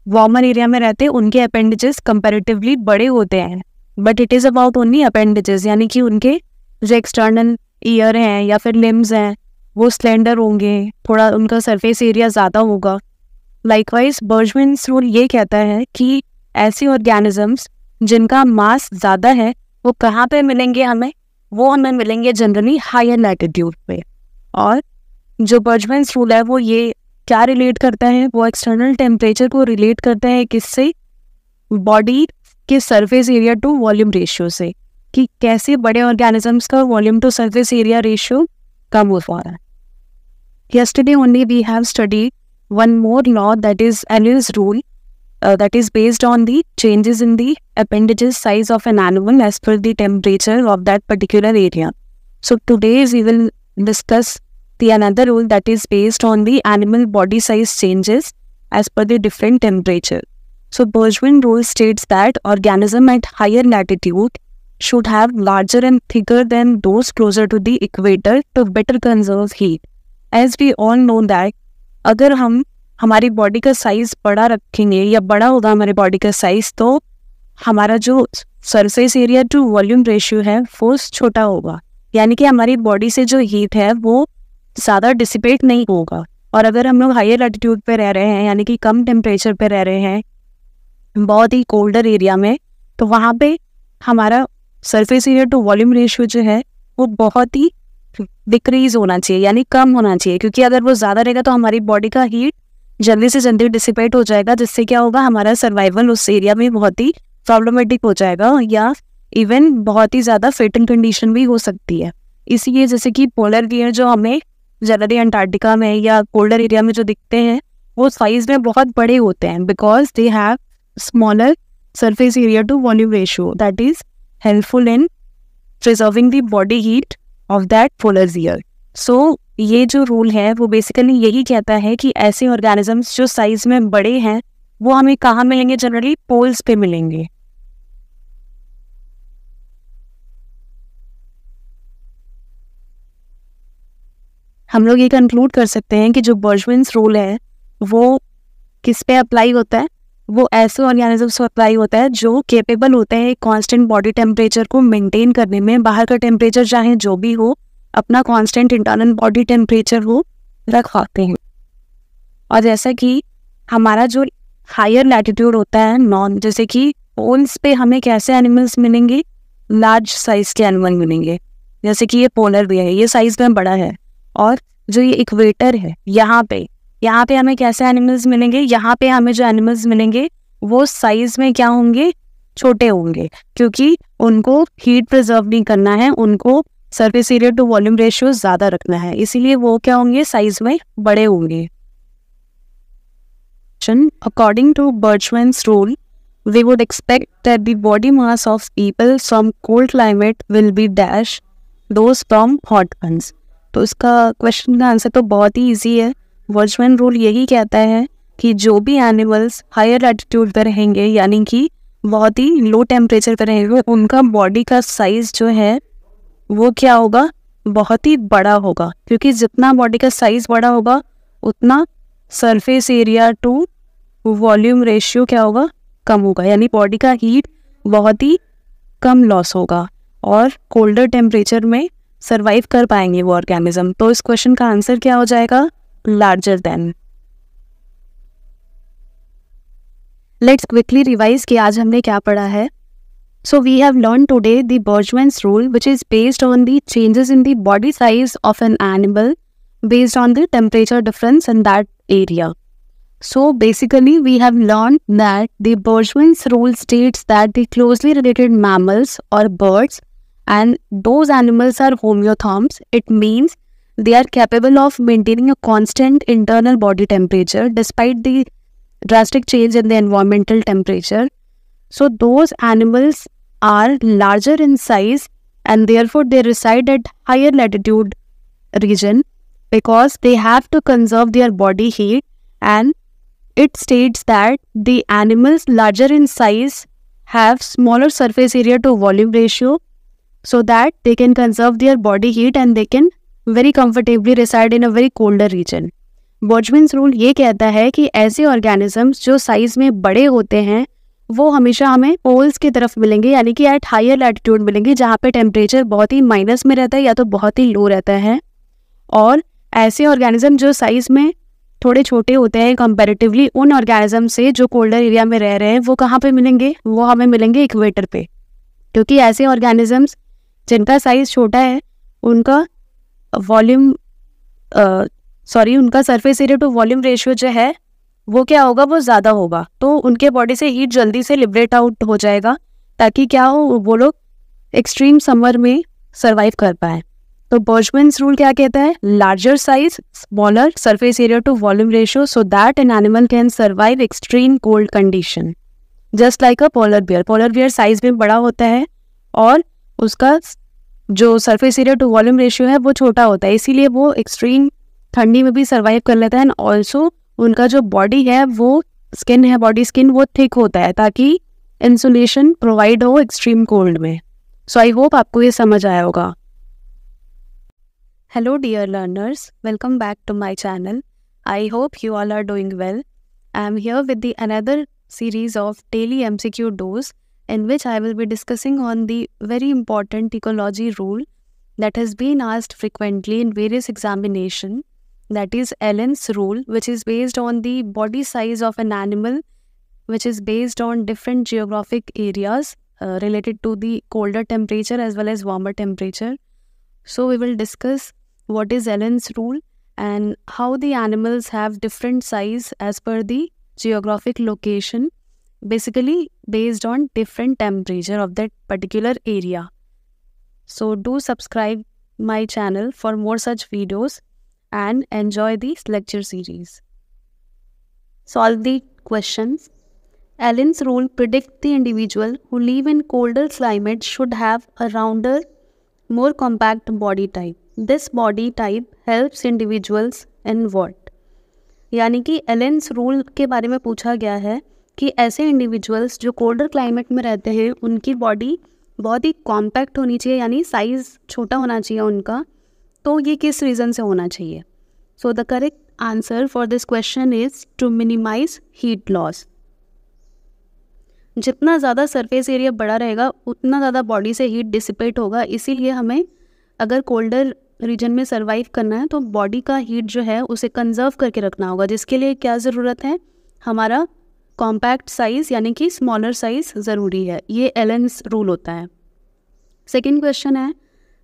वार्मर एरिया में रहते हैं उनके अपेंडिजेस कंपेरेटिवली बड़े होते हैं but it is about only appendages यानी कि उनके जो एक्सटर्नल ईयर हैं या फिर लिम्स हैं वो स्लेंडर होंगे थोड़ा उनका सरफेस एरिया ज़्यादा होगा लाइकवाइज बर्जमेंस रूल ये कहता है कि ऐसे ऑर्गेनिजम्स जिनका मास ज़्यादा है वो कहाँ पे मिलेंगे हमें वो हमें मिलेंगे जनरली हायर लैटिट्यूड पे और जो बर्जमेंस रूल है वो ये क्या रिलेट करता है वो एक्सटर्नल टेम्परेचर को रिलेट करते हैं किससे बॉडी के surface area to volume ratio से कि कैसे बड़े ऑर्गेनिजम्स का volume to surface area ratio कम हो पा रहा है yesterday only we have study one more law that is Allen's rule Uh, that is based on the changes in the appendages size of an animal as per the temperature of that particular area. So today we will discuss the another rule that is based on the animal body size changes as per the different temperature. So Bergwin rule states that organism at higher latitude should have larger and thicker than those closer to the equator to better conserve heat. As we all know that अगर हम हमारी body का size बड़ा रखेंगे या बड़ा होगा हमारे बॉडी का साइज तो हमारा जो surface area to volume ratio है वो छोटा होगा यानी कि हमारी बॉडी से जो हीट है वो ज़्यादा डिसिपेट नहीं होगा और अगर हम लोग हायर एटीट्यूड पे रह रहे हैं यानी कि कम टेम्परेचर पे रह रहे हैं बहुत ही कोल्डर एरिया में तो वहाँ पे हमारा surface area to volume ratio जो है वो बहुत ही डिक्रीज होना चाहिए यानी कम होना चाहिए क्योंकि अगर वो ज़्यादा रहेगा तो हमारी बॉडी का हीट जल्दी से जल्दी डिसिपेट हो जाएगा जिससे क्या होगा हमारा सर्वाइवल उस एरिया में बहुत ही प्रॉब्लमेटिक हो जाएगा या इवन बहुत ही ज़्यादा फिटिंग कंडीशन भी हो सकती है इसलिए जैसे कि पोलर गियर जो हमें जनरली अंटार्कटिका में या कोल्डर एरिया में जो दिखते हैं वो साइज में बहुत बड़े होते हैं because they have smaller surface area to volume ratio that is helpful in preserving the body heat of that polar bear so ये जो रूल है वो बेसिकली यही कहता है कि ऐसे ऑर्गेनिजम्स जो साइज में बड़े हैं वो हमें कहाँ मिलेंगे जनरली पोल्स पे मिलेंगे हम लोग ये कंक्लूड कर सकते हैं कि जो बर्जविंस रूल है वो किस पे अप्लाई होता है वो ऐसे ऑर्गेनिजम्स पर अप्लाई होता है जो केपेबल होते हैं कांस्टेंट बॉडी टेम्परेचर को मेंटेन करने में बाहर का टेम्परेचर चाहे जो भी हो अपना कांस्टेंट इंटरनल बॉडी टेम्परेचर वो रख पाते हैं और जैसा कि हमारा जो हायर लैटिट्यूड होता है नॉन जैसे कि पोल्स पे हमें कैसे एनिमल्स मिलेंगे लार्ज साइज के एनिमल मिलेंगे जैसे कि ये पोलर भी है ये साइज में बड़ा है और जो ये इक्वेटर है यहाँ पे यहाँ पे हमें कैसे एनिमल्स मिलेंगे यहाँ पे हमें जो एनिमल्स मिलेंगे वो साइज में क्या होंगे छोटे होंगे क्योंकि उनको हीट प्रिजर्व नहीं करना है उनको surface area to volume ratio ज़्यादा रखना है इसीलिए वो क्या होंगे साइज में बड़े होंगे according to Bergmann's rule we would expect that the body mass of people from cold climate will be dash those from hot ones. तो इसका क्वेश्चन का आंसर तो बहुत ही ईजी है वर्चमैन रूल यही कहता है कि जो भी एनिमल्स हायर एटीट्यूड पर रहेंगे यानी कि बहुत ही लो टेम्परेचर पर रहेंगे उनका बॉडी का साइज जो है वो क्या होगा बहुत ही बड़ा होगा क्योंकि जितना बॉडी का साइज बड़ा होगा उतना surface area to volume ratio क्या होगा कम होगा यानी बॉडी का हीट बहुत ही कम लॉस होगा और कोल्डर टेम्परेचर में सर्वाइव कर पाएंगे वो ऑर्गेनिज्म तो इस क्वेश्चन का आंसर क्या हो जाएगा larger then let's quickly revise कि आज हमने क्या पढ़ा है So we have learned today the Bergman's rule which is based on the changes in the body size of an animal based on the temperature difference in that area. So basically we have learned that the Bergman's rule states that the closely related mammals or birds and those animals are homeotherms. It means they are capable of maintaining a constant internal body temperature despite the drastic change in the environmental temperature so those animals are larger in size and therefore they reside at higher latitude region because they have to conserve their body heat and it states that the animals larger in size have smaller surface area to volume ratio so that they can conserve their body heat and they can very comfortably reside in a very colder region. बॉजमिन्स rule. ये कहता है कि ऐसे organisms जो size में बड़े होते हैं वो हमेशा हमें पोल्स की तरफ मिलेंगे यानी कि एट हायर लैटिट्यूड मिलेंगे जहाँ पे टेम्परेचर बहुत ही माइनस में रहता है या तो बहुत ही लो रहता है और ऐसे ऑर्गेनिज्म जो साइज़ में थोड़े छोटे होते हैं कंपैरेटिवली उन ऑर्गेनिज्म से जो कोल्डर एरिया में रह रहे हैं वो कहाँ पे मिलेंगे वो हमें मिलेंगे इक्वेटर पे क्योंकि ऐसे ऑर्गेनिजम्स जिनका साइज़ छोटा है उनका वॉल्यूम सॉरी उनका surface area to volume ratio जो है वो क्या होगा वो ज़्यादा होगा तो उनके बॉडी से हीट जल्दी से लिबरेट आउट हो जाएगा ताकि क्या हो वो लोग एक्सट्रीम समर में सर्वाइव कर पाए तो बर्जमेंस रूल क्या कहता है larger size smaller surface area to volume ratio so that an animal can survive extreme cold condition just like a polar bear polar bear size में बड़ा होता है और उसका जो surface area to volume ratio है वो छोटा होता है इसीलिए वो एक्सट्रीम ठंडी में भी सर्वाइव कर लेता है एंड ऑल्सो उनका जो बॉडी है वो स्किन है बॉडी स्किन वो थिक होता है ताकि इंसुलेशन प्रोवाइड हो एक्सट्रीम कोल्ड में सो आई होप आपको ये समझ आया होगा hello dear learners welcome back to my channel I hope you all are doing well I am here with the another series of daily MCQ dose in which I will be discussing on the very important ecology rule that has been asked frequently in various examination that is Ellen's rule, which is based on the body size of an animal, which is based on different geographic areas uh, related to the colder temperature as well as warmer temperature. So, we will discuss what is Ellen's rule and how the animals have different size as per the geographic location, basically based on different temperature of that particular area. So, do subscribe my channel for more such videos and enjoy this lecture series. Solve the questions. Allen's rule predict the individual who live in colder climate should have a rounder, more compact body type. This body type helps individuals in what? यानी कि एलेंस rule के बारे में पूछा गया है कि ऐसे इंडिविजुअल्स जो कोल्डर क्लाइमेट में रहते हैं उनकी बॉडी बहुत ही कॉम्पैक्ट होनी चाहिए यानी साइज़ छोटा होना चाहिए उनका तो ये किस रीज़न से होना चाहिए so the correct answer for this question is to minimize heat loss जितना ज़्यादा सरफेस एरिया बड़ा रहेगा उतना ज़्यादा बॉडी से हीट डिसिपेट होगा इसीलिए हमें अगर कोल्डर रीजन में सर्वाइव करना है तो बॉडी का हीट जो है उसे कंजर्व करके रखना होगा जिसके लिए क्या ज़रूरत है हमारा कॉम्पैक्ट साइज़ यानी कि स्मॉलर साइज़ ज़रूरी है ये एलेंस रूल होता है सेकेंड क्वेश्चन है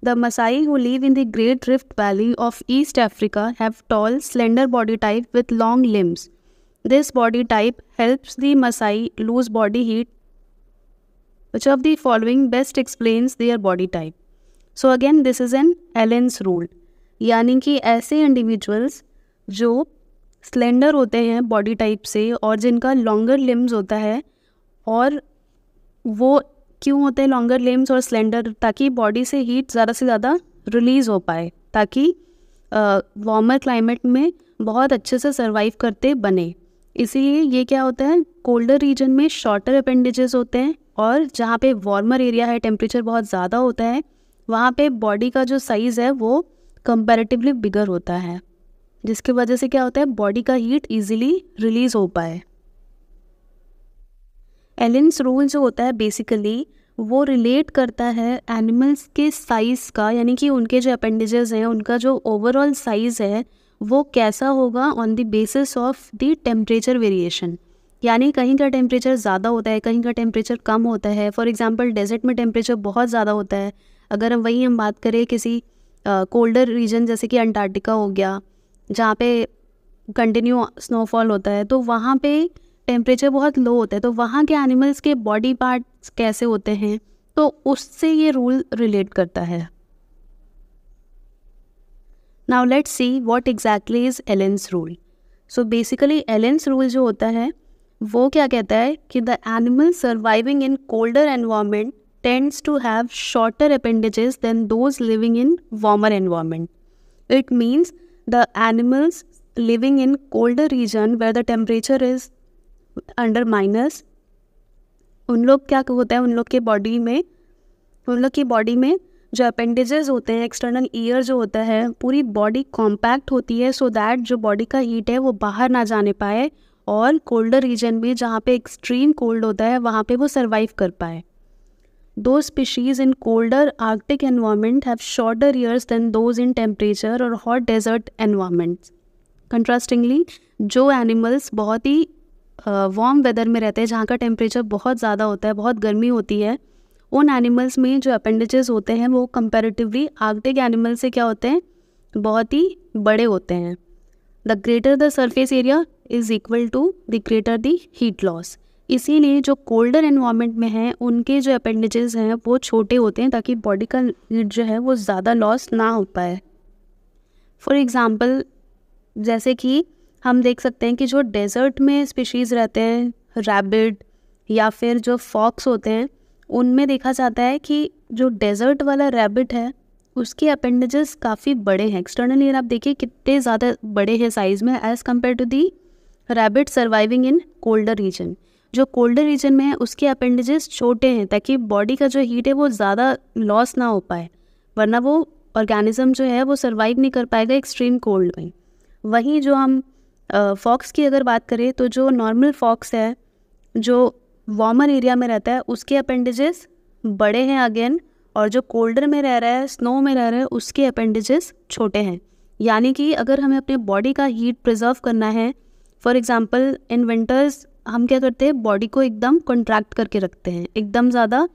The Maasai who live in the Great Rift Valley of East Africa have tall, slender body type with long limbs. This body type helps the Maasai lose body heat. Which of the following best explains their body type? So again, this is an Allen's rule. यानी कि ऐसे individuals जो slender होते हैं body type से और जिनका longer limbs होता है और वो क्यों होते हैं लॉन्गर लिम्स और स्लेंडर ताकि बॉडी से हीट ज़्यादा से ज़्यादा रिलीज़ हो पाए ताकि वार्मर क्लाइमेट में बहुत अच्छे से सर्वाइव करते बने इसीलिए ये क्या होता है कोल्डर रीजन में शॉर्टर अपेंडेजेस होते हैं और जहाँ पे वार्मर एरिया है टेम्परेचर बहुत ज़्यादा होता है वहाँ पे बॉडी का जो साइज़ है वो कंपेरेटिवली बिगर होता है जिसकी वजह से क्या होता है बॉडी का हीट इजीली रिलीज़ हो पाए एलिन्स रूल जो होता है बेसिकली वो रिलेट करता है एनिमल्स के साइज़ का यानी कि उनके जो अपेंडिजेस हैं उनका जो ओवरऑल साइज़ है वो कैसा होगा on the basis of the temperature variation यानी कहीं का टेम्परेचर ज़्यादा होता है कहीं का टेम्परेचर कम होता है फॉर एग्ज़ाम्पल डेजर्ट में टेम्परेचर बहुत ज़्यादा होता है अगर हम वही हम बात करें किसी कोल्डर uh, रीजन जैसे कि अंटार्कटिका हो गया जहाँ पे कंटिन्यू स्नोफॉल होता है तो वहाँ पे टेम्परेचर बहुत लो होता है तो वहाँ के एनिमल्स के बॉडी पार्ट्स कैसे होते हैं तो उससे ये रूल रिलेट करता है now let see what exactly is Allen's rule so basically Allen's rule जो होता है वो क्या कहता है कि the animal surviving in colder environment tends to have shorter appendages than those living in warmer environment it means the animals living in colder region where the temperature is under minus उन लोग क्या होता है उन लोग के body में उन लोग की बॉडी में जो अपेंडेजेस होते हैं एक्सटर्नल ईयर जो होता है पूरी बॉडी कॉम्पैक्ट होती है सो दैट जो बॉडी का हीट है वो बाहर ना जाने पाए और कोल्डर रीजन में जहाँ पे एक्सट्रीम कोल्ड होता है वहाँ पे वो सर्वाइव कर पाए दो species in colder arctic environment have shorter ears than those in temperature और हॉट डेजर्ट एनवायरमेंट कंट्रास्टिंगली जो एनिमल्स बहुत ही वार्म वेदर में रहते हैं जहाँ का टेम्परेचर बहुत ज़्यादा होता है बहुत गर्मी होती है उन एनिमल्स में जो अपेंडेजेस होते हैं वो कंपेरेटिवली आर्कटिक एनिमल से क्या होते हैं बहुत ही बड़े होते हैं the greater the surface area is equal to the greater the heat loss इसीलिए जो कोल्डर इन्वामेंट में हैं उनके जो अपेंडेजेस हैं वो छोटे होते हैं ताकि बॉडी का हीट जो है वो ज़्यादा लॉस ना हो पाए फॉर एग्ज़ाम्पल जैसे कि हम देख सकते हैं कि जो डेजर्ट में स्पीशीज़ रहते हैं रैबिड या फिर जो फॉक्स होते हैं उनमें देखा जाता है कि जो डेजर्ट वाला रैबिट है उसके अपेंडेजेस काफ़ी बड़े हैं एक्सटर्नली अगर आप देखिए कितने ज़्यादा बड़े हैं साइज़ में as compare to the rabbit surviving in colder region जो कोल्डर रीजन में है उसके अपेंडेजेस छोटे हैं ताकि बॉडी का जो हीट है वो ज़्यादा लॉस ना हो पाए वरना वो ऑर्गेनिज़म जो है वो सर्वाइव नहीं कर पाएगा एक्सट्रीम कोल्ड में वहीं जो हम फॉक्स की अगर बात करें तो जो नॉर्मल फॉक्स है जो वार्मर एरिया में रहता है उसके अपेंडिजेस बड़े हैं अगेन और जो कोल्डर में रह रहा है स्नो में रह रहा है उसके अपेंडिजेस छोटे हैं यानी कि अगर हमें अपने बॉडी का हीट प्रिजर्व करना है फॉर एग्ज़ाम्पल इन विंटर्स हम क्या करते हैं बॉडी को एकदम कंट्रैक्ट करके रखते हैं एकदम ज़्यादा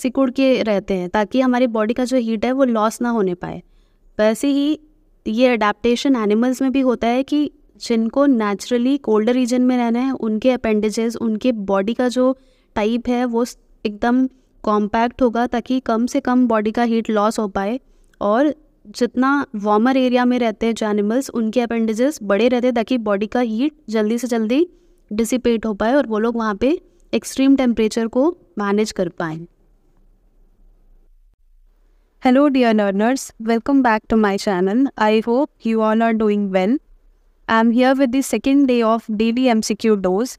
सिकुड़ के रहते हैं ताकि हमारी बॉडी का जो हीट है वो लॉस ना होने पाए वैसे ही ये अडाप्टेशन एनिमल्स में भी होता है कि जिनको नेचुरली कोल्डर रीजन में रहना है उनके अपेंडेजेस उनके बॉडी का जो टाइप है वो एकदम कॉम्पैक्ट होगा ताकि कम से कम बॉडी का हीट लॉस हो पाए और जितना वार्मर एरिया में रहते हैं जो एनिमल्स उनके अपेंडेजेस बड़े रहते हैं ताकि बॉडी का हीट जल्दी से जल्दी डिसिपेट हो पाए और वो लोग वहाँ पे एक्सट्रीम टेम्परेचर को मैनेज कर पाएँ Hello dear learners, welcome back to my channel. I hope you all are doing well. I'm here with the second day of daily MCQ dose.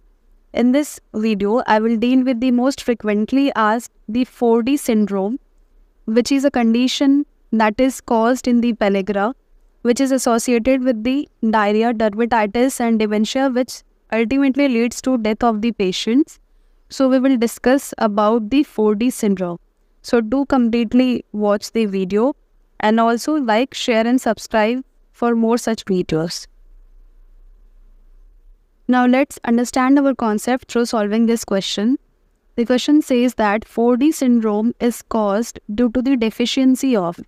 In this video, I will deal with the most frequently asked the 4D syndrome, which is a condition that is caused in the pellagra, which is associated with the diarrhea, dermatitis and dementia, which ultimately leads to death of the patients. So we will discuss about the 4D syndrome. So do completely watch the video and also like, share and subscribe for more such videos. Now let's understand our concept through solving this question. The question says that 4D syndrome is caused due to the deficiency of.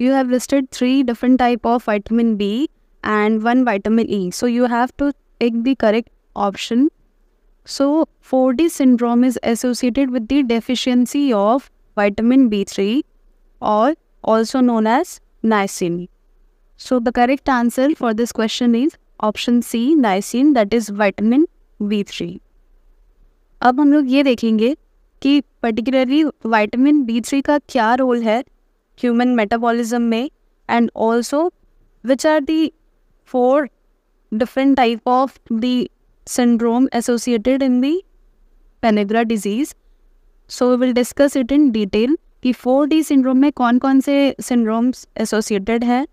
You have listed three different type of vitamin B and one vitamin E. So you have to pick the correct option. So 4D syndrome is associated with the deficiency of vitamin B3 or also known as niacin. So the correct answer for this question is option C niacin that is vitamin B3. अब हम लोग ये देखेंगे कि particularly vitamin B three का क्या role है human metabolism में and also which are the four different type of the syndrome associated in the pellagra disease so we will discuss it in detail कि फोर डी सिंड्रोम में कौन कौन से syndromes associated है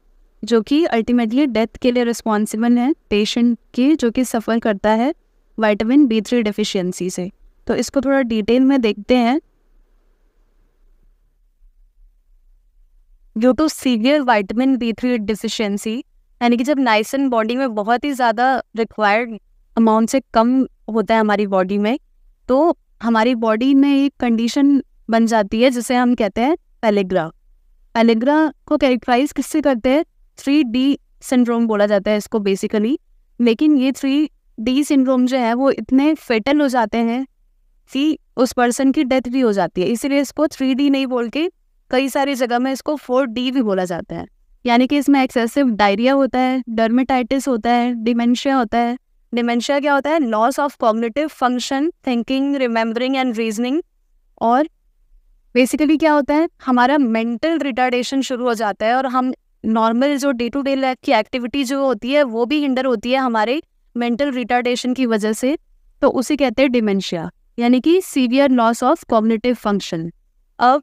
जो कि अल्टीमेटली डेथ के लिए रिस्पॉन्सिबल है पेशेंट के जो कि सफ़र करता है वाइटामिन बी थ्री डिफिशियंसी से तो इसको थोड़ा डिटेल में देखते हैं due to severe vitamin B three deficiency यानी कि जब नाइसन बॉडी में बहुत ही ज़्यादा रिक्वायर्ड अमाउंट से कम होता है हमारी बॉडी में तो हमारी बॉडी में एक कंडीशन बन जाती है जिसे हम कहते हैं पेलेग्रा पेलेग्रा को कैरेक्टराइज किससे करते हैं थ्री डी सिंड्रोम बोला जाता है इसको बेसिकली लेकिन ये थ्री डी सिंड्रोम जो है वो इतने फेटल हो जाते हैं कि उस पर्सन की डेथ भी हो जाती है इसीलिए इसको थ्री डी नहीं बोल के कई सारी जगह में इसको फोर डी भी बोला जाता है यानी कि इसमें एक्सेसिव डायरिया होता है डर्मेटाइटिस होता है डिमेंशिया होता है डिमेंशिया क्या होता है loss of cognitive function thinking remembering and reasoning और बेसिकली क्या होता है हमारा मेंटल रिटार्डेशन शुरू हो जाता है और हम नॉर्मल जो डे टू डे लाइफ की एक्टिविटी जो होती है वो भी हिंडर होती है हमारे मेंटल रिटार्डेशन की वजह से तो उसे कहते हैं डिमेंशिया यानी कि severe loss of cognitive function अब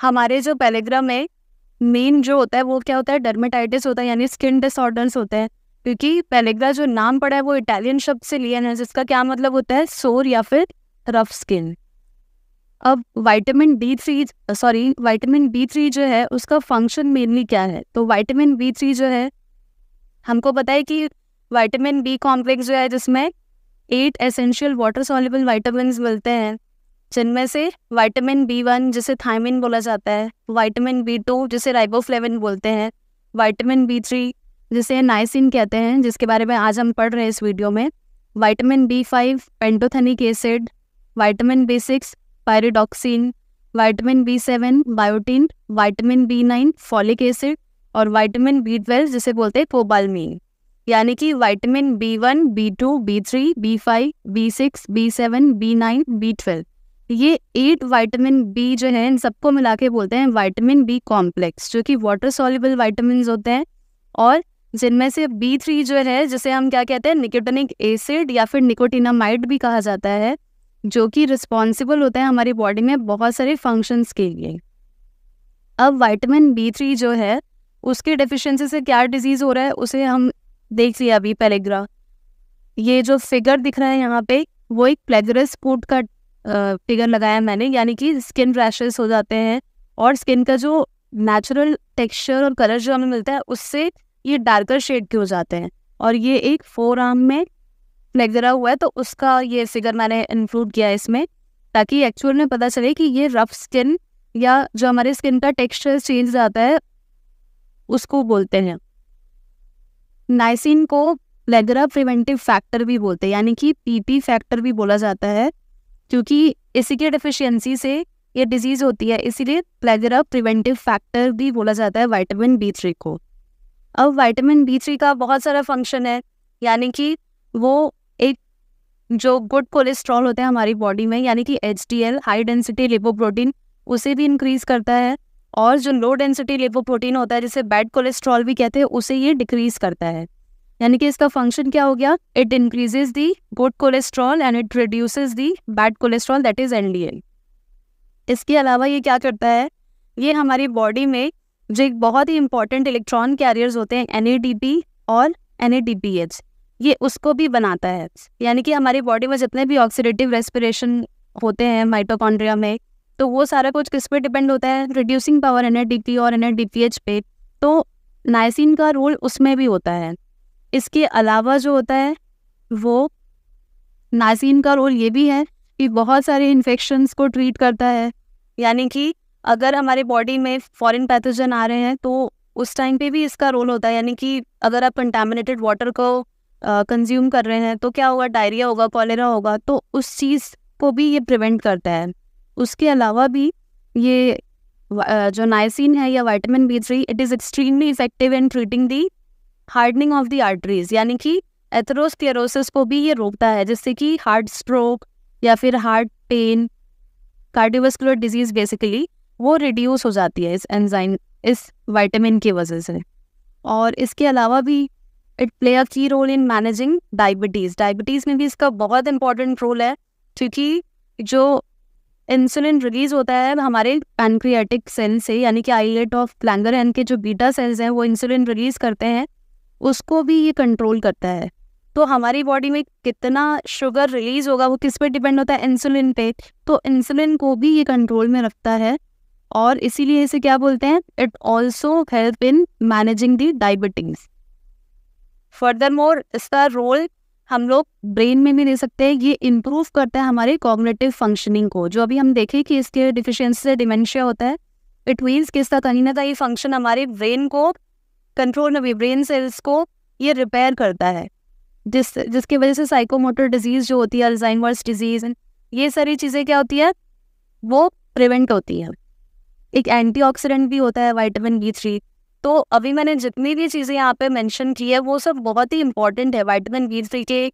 हमारे जो पैलेग्राम है मेन जो होता है वो क्या होता है डर्मेटाइटिस होता है यानी स्किन डिसऑर्डर्स होते हैं क्योंकि पेलेग्रा जो नाम पड़ा है वो इटालियन शब्द से लिया है जिसका क्या मतलब होता है सोर या फिर रफ स्किन अब vitamin D three sorry vitamin B three जो है उसका फंक्शन मेनली क्या है तो विटामिन बी थ्री जो है हमको पता है कि विटामिन बी कॉम्प्लेक्स जो है जिसमें eight essential water soluble vitamin मिलते हैं जिनमें से विटामिन बी वन जिसे थायमिन बोला जाता है विटामिन बी टू जिसे राइबोफ्लेविन बोलते हैं विटामिन बी थ्री जिसे नाइसिन कहते हैं जिसके बारे में आज हम पढ़ रहे हैं इस वीडियो में vitamin B five pantothenic acid vitamin B six pyridoxine vitamin B seven biotin vitamin B nine folic acid और वाइटामिन बी ट्वेल्व जिसे बोलते हैं कोबालमीन यानी कि vitamin B one B two B three B five B six B seven B nine B twelve ये eight vitamin B जो है इन सबको मिला के बोलते हैं वाइटामिन बी कॉम्प्लेक्स जो कि वाटर सॉल्युबल वाइटामिन होते हैं और जिनमें से बी थ्री जो है जिसे हम क्या कहते हैं निकोटनिक एसिड या फिर निकोटिनामाइड भी कहा जाता है जो कि रिस्पॉन्सिबल होता है हमारी बॉडी में बहुत सारे फंक्शंस के लिए अब वाइटामिन बी थ्री जो है उसके डिफिशेंसी से क्या डिजीज़ हो रहा है उसे हम देख लिया अभी पैरेग्राफ ये जो फिगर दिख रहा है यहाँ पे वो एक प्लेजरस कोट का फिगर लगाया मैंने यानी कि स्किन रैशेस हो जाते हैं और स्किन का जो नेचुरल टेक्सचर और कलर जो हमें मिलता है उससे ये डार्कर शेड के हो जाते हैं और ये एक फोर आर्म में फ्लेक्जरा हुआ है तो उसका ये फिगर मैंने इंक्लूड किया है इसमें ताकि एक्चुअल में पता चले कि ये रफ स्किन या जो हमारे स्किन का टेक्सचर चेंज आता है उसको बोलते हैं नाइसिन को लेगरा प्रिवेंटिव फैक्टर भी बोलते हैं यानी कि पीपी फैक्टर भी बोला जाता है क्योंकि इसी के डिफिशियंसी से ये डिजीज़ होती है इसीलिए प्लेगरा प्रिवेंटिव फैक्टर भी बोला जाता है वाइटामिन बी थ्री को अब वाइटामिन बी थ्री का बहुत सारा फंक्शन है यानी कि वो एक जो गुड कोलेस्ट्रॉल होते हैं हमारी बॉडी में यानी कि H D L high density lipoprotein उसे भी इंक्रीज करता है और जो लो डेंसिटी लिपोप्रोटीन होता है जिसे बैड कोलेस्ट्रॉल भी कहते हैं उसे ये डिक्रीज करता है यानी कि इसका फंक्शन क्या हो गया it increases the good cholesterol and it reduces the bad cholesterol that is NDL इसके अलावा ये क्या करता है ये हमारी बॉडी में जो एक बहुत ही इंपॉर्टेंट इलेक्ट्रॉन कैरियर्स होते हैं एन और एन ये उसको भी बनाता है यानी कि हमारी बॉडी में जितने भी ऑक्सीडेटिव रेस्पिरेशन होते हैं माइटोकॉन्ड्रिया में तो वो सारा कुछ किस पर डिपेंड होता है रिड्यूसिंग पावर एन और एन पे तो नाइसिन का रोल उसमें भी होता है इसके अलावा जो होता है वो नाइसिन का रोल ये भी है कि बहुत सारे इन्फेक्शंस को ट्रीट करता है यानी कि अगर हमारे बॉडी में फॉरेन पैथोजन आ रहे हैं तो उस टाइम पे भी इसका रोल होता है यानी कि अगर आप कंटेमिनेटेड वाटर को कंज्यूम कर रहे हैं तो क्या होगा डायरिया होगा कॉलेरा होगा तो उस चीज़ को भी ये प्रिवेंट करता है उसके अलावा भी ये जो नाइसिन है या vitamin B three it is extremely effective in treating the hardening of the arteries यानी कि एथरोस्क्लेरोसिस को भी ये रोकता है जिससे कि हार्ट स्ट्रोक या फिर heart pain cardiovascular disease basically वो रिड्यूस हो जाती है इस एंजाइम इस वाइटामिन की वजह से और इसके अलावा भी it play a key role in managing diabetes diabetes में भी इसका बहुत इंपॉर्टेंट रोल है क्योंकि जो इंसुलिन रिलीज होता है हमारे पैनक्रियाटिक सेल से यानी कि आईलेट ऑफ एन के जो बीटा सेल्स हैं वो इंसुलिन रिलीज करते हैं उसको भी ये कंट्रोल करता है तो हमारी बॉडी में कितना शुगर रिलीज होगा वो किस पे डिपेंड होता है इंसुलिन पे तो इंसुलिन को भी ये कंट्रोल में रखता है और इसीलिए इसे क्या बोलते हैं it also help in managing the diabetes further more इसका रोल हम लोग ब्रेन में भी दे सकते हैं ये इम्प्रूव करता है हमारे कॉग्नेटिव फंक्शनिंग को जो अभी हम देखें कि इसके डिफिशियंसी से डिमेंशिया होता है इट मीन्स कि इसका कहीं ना कहीं फंक्शन हमारे ब्रेन को कंट्रोल में भी ब्रेन सेल्स को ये रिपेयर करता है जिस जिसकी वजह से साइकोमोटर डिजीज़ जो होती है अल्जाइमर्स डिजीज़ ये सारी चीज़ें क्या होती है वो प्रिवेंट होती है एक एंटीऑक्सीडेंट भी होता है वाइटामिन बी थ्री तो अभी मैंने जितनी भी चीज़ें यहाँ पे मेंशन की है वो सब बहुत ही इम्पॉर्टेंट है वाइटामिन बी थ्री के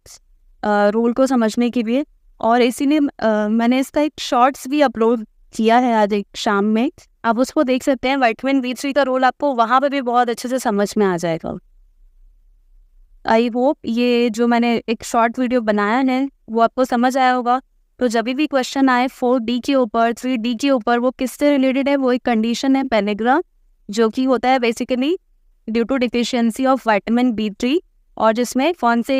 रोल को समझने के लिए और इसीलिए मैंने इसका एक शॉर्ट्स भी अपलोड किया है आज एक शाम में आप उसको देख सकते हैं वाइटामिन बी थ्री का रोल आपको वहाँ पर भी बहुत अच्छे से समझ में आ जाएगा आई होप ये जो मैंने एक शॉर्ट वीडियो बनाया है वो आपको समझ आया होगा तो जब भी क्वेश्चन आए फोर डी के ऊपर थ्री डी के ऊपर वो किससे रिलेटेड है वो एक कंडीशन है पेनेग्रा जो कि होता है basically due to deficiency of vitamin B three और जिसमें कौन से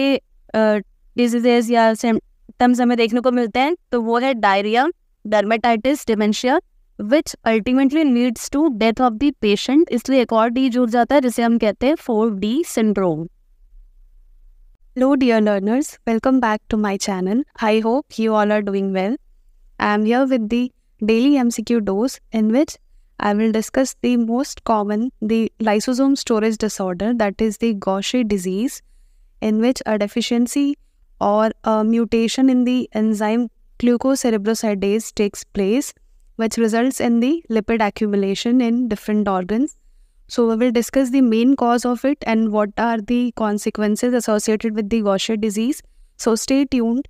डिजीजेज uh, या सिम्टम्स हमें देखने को मिलते हैं तो वो है diarrhoea dermatitis dementia which ultimately leads to death of the patient इसलिए एक और डी जुड़ जाता है जिसे हम कहते हैं four D syndrome Hello, dear learners. Welcome back to my channel. I hope you all are doing well. I am here with the daily MCQ dose, in which I will discuss the most common, the lysosome storage disorder, that is the Gaucher disease, in which a deficiency or a mutation in the enzyme glucocerebrosidase takes place, which results in the lipid accumulation in different organs So we will discuss the main cause of it and what are the consequences associated with the Gaucher disease. So stay tuned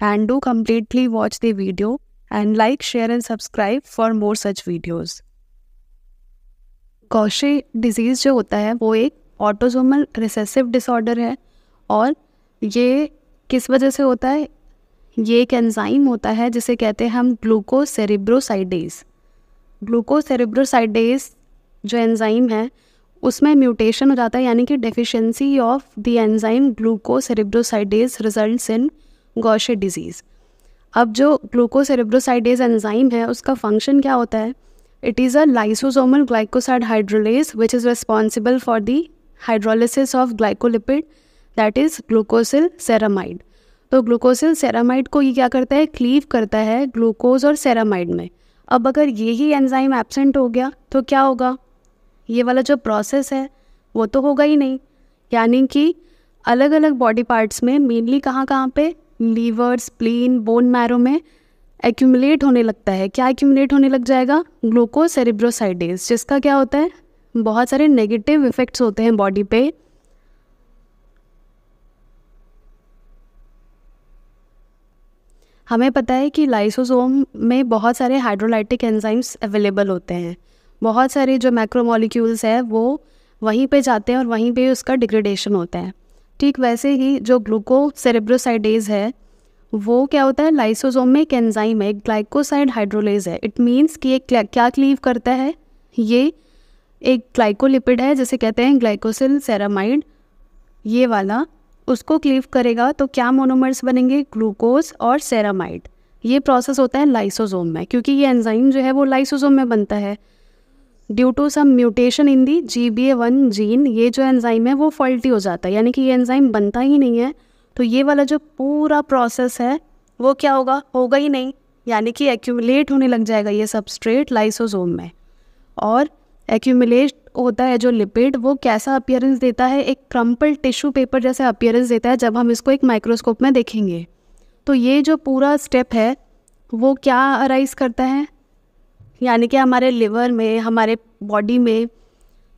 and do completely watch the video and like, share and subscribe for more such videos. Gaucher disease जो होता है वो एक autosomal recessive disorder है और ये किस वजह से होता है ये एक एंजाइम होता है जिसे कहते हैं हम ग्लूकोसेरेब्रोसाइडेज ग्लूकोसेरेब्रोसाइडेज जो एंज़ाइम है उसमें म्यूटेशन हो जाता है यानी कि deficiency of the enzyme glucocerebrosidase result in Gaucher disease अब जो ग्लूकोसेरेब्रोसाइडेज एंजाइम है उसका फंक्शन क्या होता है it is a lysosomal glycoside hydrolase which is responsible for the hydrolysis of glycolipid that is glucosyl ceramide तो ग्लूकोसिल सेरामाइड को ये क्या करता है क्लीव करता है ग्लूकोज और सेरामाइड में अब अगर यही एंजाइम एबसेंट हो गया तो क्या होगा ये वाला जो प्रोसेस है वो तो होगा ही नहीं यानी कि अलग अलग बॉडी पार्ट्स में मेनली कहाँ कहाँ पे लीवर स्प्लीन बोन मैरो में एक्यूमुलेट होने लगता है क्या एक्यूमुलेट होने लग जाएगा ग्लूकोज सेरेब्रोसाइडेज जिसका क्या होता है बहुत सारे नेगेटिव इफ़ेक्ट्स होते हैं बॉडी पे हमें पता है कि लाइसोसोम में बहुत सारे हाइड्रोलाइटिक एंजाइम्स अवेलेबल होते हैं बहुत सारे जो माइक्रोमोलिक्यूल्स है वो वहीं पे जाते हैं और वहीं पे उसका डिग्रेडेशन होता है ठीक वैसे ही जो ग्लूको सेरेब्रोसाइडेज है वो क्या होता है लाइसोजोम में एक एंजाइम है ग्लाइकोसाइड हाइड्रोलेज है इट मीन्स कि ये क्या क्लीव करता है ये एक ग्लाइकोलिपिड है जिसे कहते हैं ग्लाइकोसिल सेरामाइड ये वाला उसको क्लीव करेगा तो क्या मोनोमर्स बनेंगे ग्लूकोज और सेरामाइड ये प्रोसेस होता है लाइसोजोम में क्योंकि ये एंजाइम जो है वो लाइसोजोम में बनता है due to some mutation in the G B A one gene ये जो एंजाइम है वो फॉल्टी हो जाता है यानी कि ये एंजाइम बनता ही नहीं है तो ये वाला जो पूरा प्रोसेस है वो क्या होगा होगा ही नहीं यानी कि एक्यूमुलेट होने लग जाएगा ये सबस्ट्रेट लाइसोजोम में और एक्यूमुलेट होता है जो लिपिड वो कैसा अपियरेंस देता है एक क्रम्पल टिश्यू पेपर जैसा अपियरेंस देता है जब हम इसको एक माइक्रोस्कोप में देखेंगे तो ये जो पूरा स्टेप है वो क्या अराइज करता है यानी कि हमारे लिवर में हमारे बॉडी में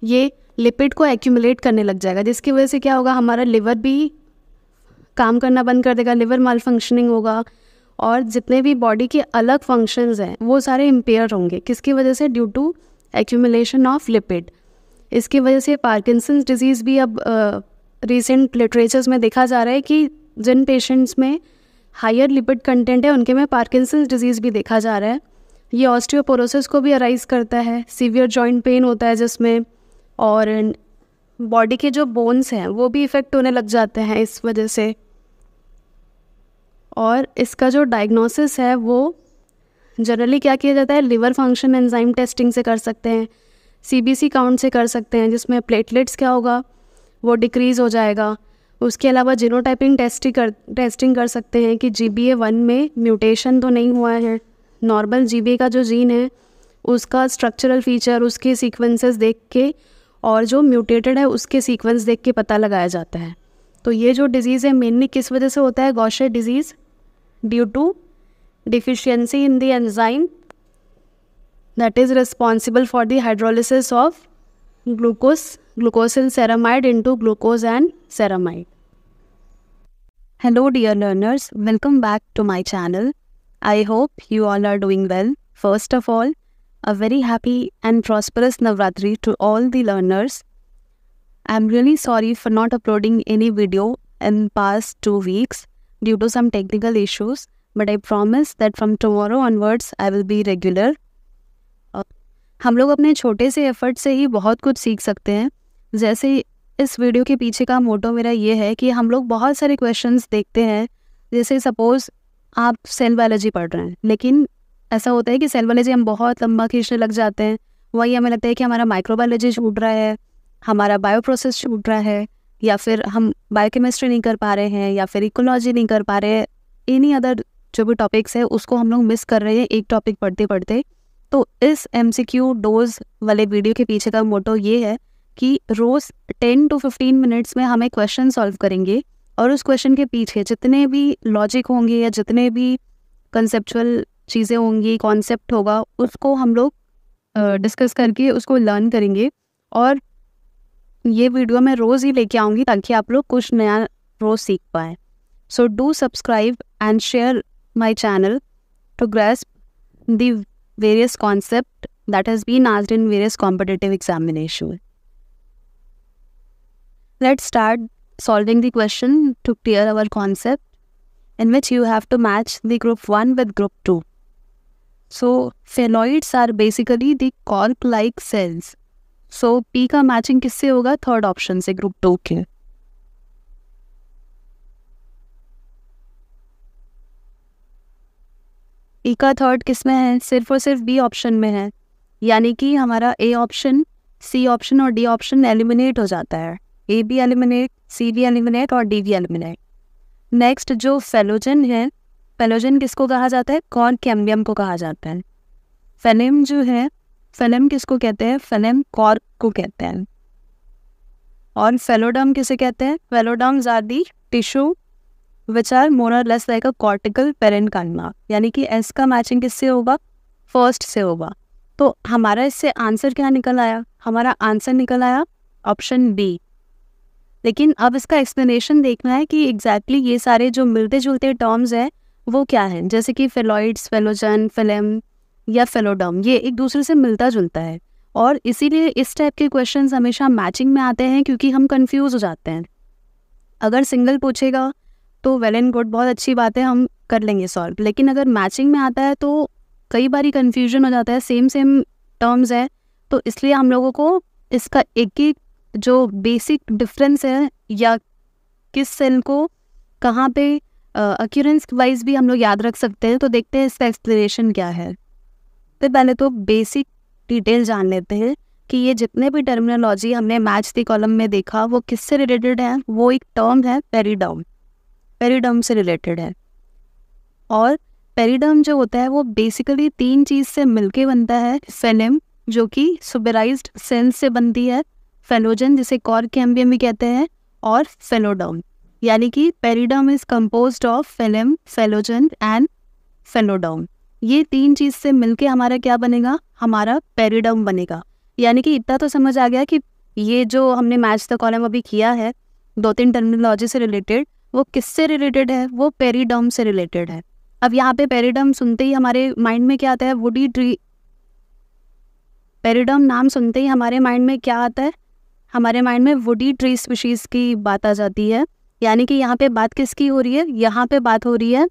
ये लिपिड को एक्यूमुलेट करने लग जाएगा जिसकी वजह से क्या होगा हमारा लिवर भी काम करना बंद कर देगा लिवर माल फंक्शनिंग होगा और जितने भी बॉडी के अलग फंक्शंस हैं वो सारे इम्पेयर होंगे किसकी वजह से due to accumulation of lipid इसकी वजह से पार्किंसंस डिजीज़ भी अब रिसेंट लिटरेचर्स में देखा जा रहा है कि जिन पेशेंट्स में हायर लिपिड कंटेंट है उनके में पार्किंसंस डिजीज़ भी देखा जा रहा है ये ऑस्टियोपोरोसिस को भी अराइज करता है सीवियर जॉइंट पेन होता है जिसमें और बॉडी के जो बोन्स हैं वो भी इफ़ेक्ट होने लग जाते हैं इस वजह से और इसका जो डायग्नोसिस है वो जनरली क्या किया जाता है लिवर फंक्शन एंजाइम टेस्टिंग से कर सकते हैं सीबीसी काउंट से कर सकते हैं जिसमें प्लेटलेट्स क्या होगा वो डिक्रीज़ हो जाएगा उसके अलावा जीनोटाइपिंग टेस्ट कर टेस्टिंग कर सकते हैं कि जी बी ए वन में म्यूटेशन तो नहीं हुआ है नॉर्मल जीबे का जो जीन है उसका स्ट्रक्चरल फीचर उसके सीक्वेंसेस देख के और जो म्यूटेटेड है उसके सीक्वेंस देख के पता लगाया जाता है तो ये जो डिज़ीज़ है मेनली किस वजह से होता है Gaucher disease due to deficiency in the enzyme that is responsible for the hydrolysis of glucose glucosyl ceramide into glucose and ceramide hello dear learners welcome back to my channel I hope you all are doing well. First of all, a very happy and prosperous Navratri to all the learners. I'm really sorry for not uploading any video in past 2 weeks due to some technical issues, but I promise that from tomorrow onwards I will be regular. हम लोग अपने छोटे से effort से ही बहुत कुछ सीख सकते हैं जैसे इस वीडियो के पीछे का मोटो मेरा ये है कि हम लोग बहुत सारे क्वेश्चंस देखते हैं जैसे सपोज़ आप सेल बायोलॉजी पढ़ रहे हैं लेकिन ऐसा होता है कि सेल बायोलॉजी हम बहुत लंबा खींचने लग जाते हैं वही हमें लगता है कि हमारा माइक्रोबायोलॉजी छूट रहा है हमारा बायो प्रोसेस छूट रहा है या फिर हम बायोकेमिस्ट्री नहीं कर पा रहे हैं या फिर इकोलॉजी नहीं कर पा रहे एनी अदर जो भी टॉपिक्स है उसको हम लोग मिस कर रहे हैं एक टॉपिक पढ़ते पढ़ते तो इस एम सी क्यू डोज वाले वीडियो के पीछे का मोटो ये है कि रोज़ टेन टू फिफ्टीन मिनट्स में हम एक क्वेश्चन सॉल्व करेंगे और उस क्वेश्चन के पीछे जितने भी लॉजिक होंगे या जितने भी कंसेप्चुअल चीज़ें होंगी कॉन्सेप्ट होगा उसको हम लोग डिस्कस करके उसको लर्न करेंगे और ये वीडियो मैं रोज़ ही लेके आऊँगी ताकि आप लोग कुछ नया रोज़ सीख पाए so do subscribe and share my channel to grasp the various concept that has been asked in various competitive examination let start solving the question to clear our concept in which you have to match the group 1 with group 2. So phenoids are basically the cork-like cells. So P का matching किससे होगा third option से group two के E का third किस में है सिर्फ और सिर्फ बी ऑप्शन में है यानी कि हमारा ए ऑप्शन सी ऑप्शन और डी ऑप्शन एलिमिनेट हो जाता है A B eliminate C V eliminate और डी वी एलिमिनेट नेक्स्ट जो फेलोजन है फेलोजन किसको कहा जाता है कॉन कैम्बियम को कहा जाता है फेनेम जो है फेनेम किसको कहते हैं फेनेम कॉर्क को कहते हैं और फेलोडम किसे कहते हैं phelloderm are the tissue which are more less like a cortical parenchyma यानी कि एस का मैचिंग किससे होगा फर्स्ट से होगा तो हमारा इससे आंसर क्या निकल आया हमारा आंसर निकल आया ऑप्शन बी लेकिन अब इसका एक्सप्लेनेशन देखना है कि एग्जैक्टली exactly ये सारे जो मिलते जुलते टर्म्स हैं वो क्या हैं जैसे कि फेलॉइड्स फेलोजन फिलेम या फेलोडम ये एक दूसरे से मिलता जुलता है और इसीलिए इस टाइप के क्वेश्चन हमेशा मैचिंग में आते हैं क्योंकि हम कन्फ्यूज़ हो जाते हैं अगर सिंगल पूछेगा तो वेल एंड गुड बहुत अच्छी बात है हम कर लेंगे सॉल्व लेकिन अगर मैचिंग में आता है तो कई बार कन्फ्यूजन हो जाता है सेम सेम टर्म्स है तो इसलिए हम लोगों को इसका एक एक जो बेसिक डिफरेंस है या किस सेल को कहाँ पे अक्यूरेंस वाइज भी हम लोग याद रख सकते हैं तो देखते हैं इसका एक्सप्लेनेशन क्या है तो पहले तो बेसिक डिटेल जान लेते हैं कि ये जितने भी टर्मिनोलॉजी हमने मैच दी कॉलम में देखा वो किससे रिलेटेड है वो एक टर्म है पेरीडम पेरीडम से रिलेटेड है और पेरीडम जो होता है वो बेसिकली तीन चीज़ से मिलके बनता है फेनेम जो कि सुबेराइज सेल्स से बनती है फेलोजन जिसे कॉर कैम्बियम भी कहते हैं और फेलोडम यानी कि periderm is compose of phellem phellogen and phelloderm ये तीन चीज़ से मिलके हमारा क्या बनेगा हमारा पेरिडम बनेगा यानी कि इतना तो समझ आ गया कि ये जो हमने मैच द कॉलम अभी किया है दो तीन टर्मिनोलॉजी से रिलेटेड वो किससे रिलेटेड है वो पेरीडम से रिलेटेड है अब यहाँ पे पेरिडम सुनते ही हमारे माइंड में क्या आता है वुडी ट्री पेरिडम नाम सुनते ही हमारे माइंड में क्या आता है हमारे माइंड में वुडी ट्री स्पीशीज़ की बात आ जाती है यानी कि यहाँ पे बात किसकी हो रही है यहाँ पे बात हो रही है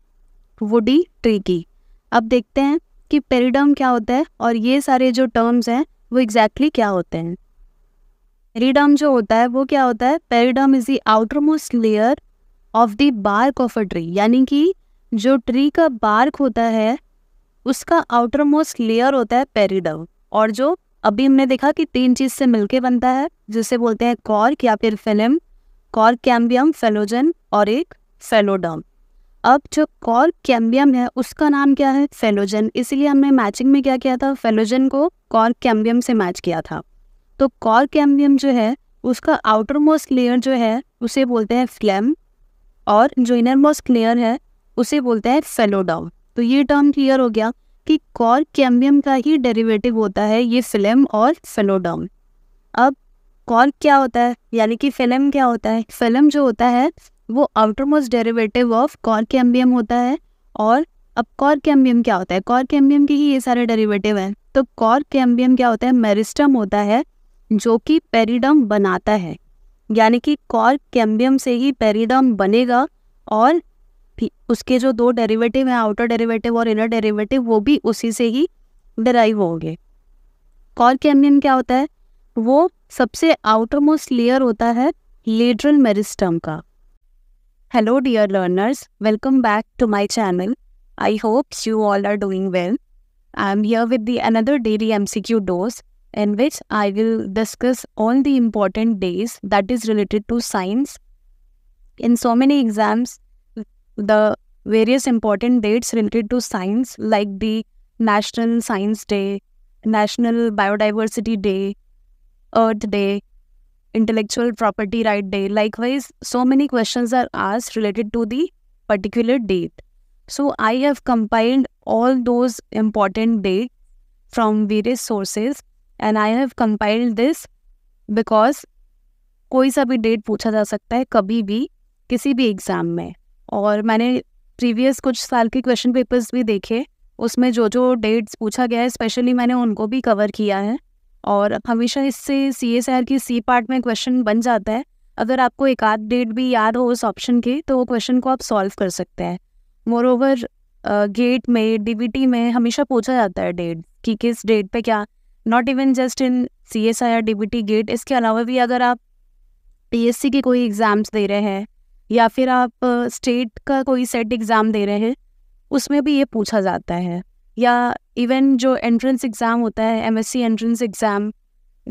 वुडी ट्री की अब देखते हैं कि पेरिडम क्या होता है और ये सारे जो टर्म्स हैं वो एग्जैक्टली exactly क्या होते हैं पेरिडम जो होता है वो क्या होता है periderm is the outer most layer of the bark of a tree यानी कि जो ट्री का बार्क होता है उसका आउटर मोस्ट लेयर होता है पेरिडम और जो अभी हमने देखा कि तीन चीज़ से मिलके बनता है जिसे बोलते हैं कॉर्क या फिर फिल्म कॉर्क कैम्बियम फेलोजन और एक फेलोडम अब जो कॉर्क कैम्बियम है उसका नाम क्या है फेलोजन इसलिए हमने मैचिंग में क्या किया था फेलोजन को कॉर्क कैम्बियम से मैच किया था तो कॉर्क कैम्बियम जो है उसका आउटर मोस्ट लेयर जो है उसे बोलते हैं फ्लैम और जो इनर मोस्ट लेयर है उसे बोलते हैं फेलोडम तो ये टर्म क्लियर हो गया कि कॉर कैम्बियम का ही डेरिवेटिव होता है ये फिल्म और फेलोडम अब कॉर क्या होता है यानी कि फिल्म क्या होता है फिल्म जो होता है वो outermost derivative of cork cambium होता है और अब कॉर कैम्बियम क्या होता है कॉर कैम्बियम के ही ये सारे डेरिवेटिव हैं तो कॉर कैम्बियम क्या होता है मेरिस्टम होता है जो कि पेरीडम बनाता है यानी कि कॉर कैम्बियम से ही पेरीडम बनेगा और उसके जो दो डेरिवेटिव हैं आउटर डेरिवेटिव और इनर डेरिवेटिव वो भी उसी से ही डराइव होंगे कॉर कैमियन क्या होता है वो सबसे आउटर मोस्ट लेयर होता है लेटरल मेरिस्टम का hello dear learners welcome back to my channel I hope you all are doing well I am here with the another daily M C Q dose in which I will discuss all the important days that is related to science in so many exams the various important dates related to science, like the National Science Day, National Biodiversity Day, Earth Day, Intellectual Property Right Day. Likewise, so many questions are asked related to the particular date. So I have compiled all those important dates from various sources and I have compiled this because कोई सा भी date पूछा जा सकता है कभी भी किसी भी एग्ज़ाम में और मैंने प्रीवियस कुछ साल के क्वेश्चन पेपर्स भी देखे उसमें जो जो डेट्स पूछा गया है स्पेशली मैंने उनको भी कवर किया है और हमेशा इससे सी एस आर की सी पार्ट में क्वेश्चन बन जाता है अगर आपको एक आध डेट भी याद हो उस ऑप्शन की तो वो क्वेश्चन को आप सॉल्व कर सकते हैं मोर ओवर गेट में डीबीटी में हमेशा पूछा जाता है डेट कि किस डेट पे क्या not even just in C S I R D B T GATE इसके अलावा भी अगर आप पी एस सी की कोई एग्ज़ाम्स दे रहे हैं या फिर आप स्टेट का कोई सेट एग्ज़ाम दे रहे हैं उसमें भी ये पूछा जाता है या इवन जो एंट्रेंस एग्ज़ाम होता है एमएससी एंट्रेंस एग्ज़ाम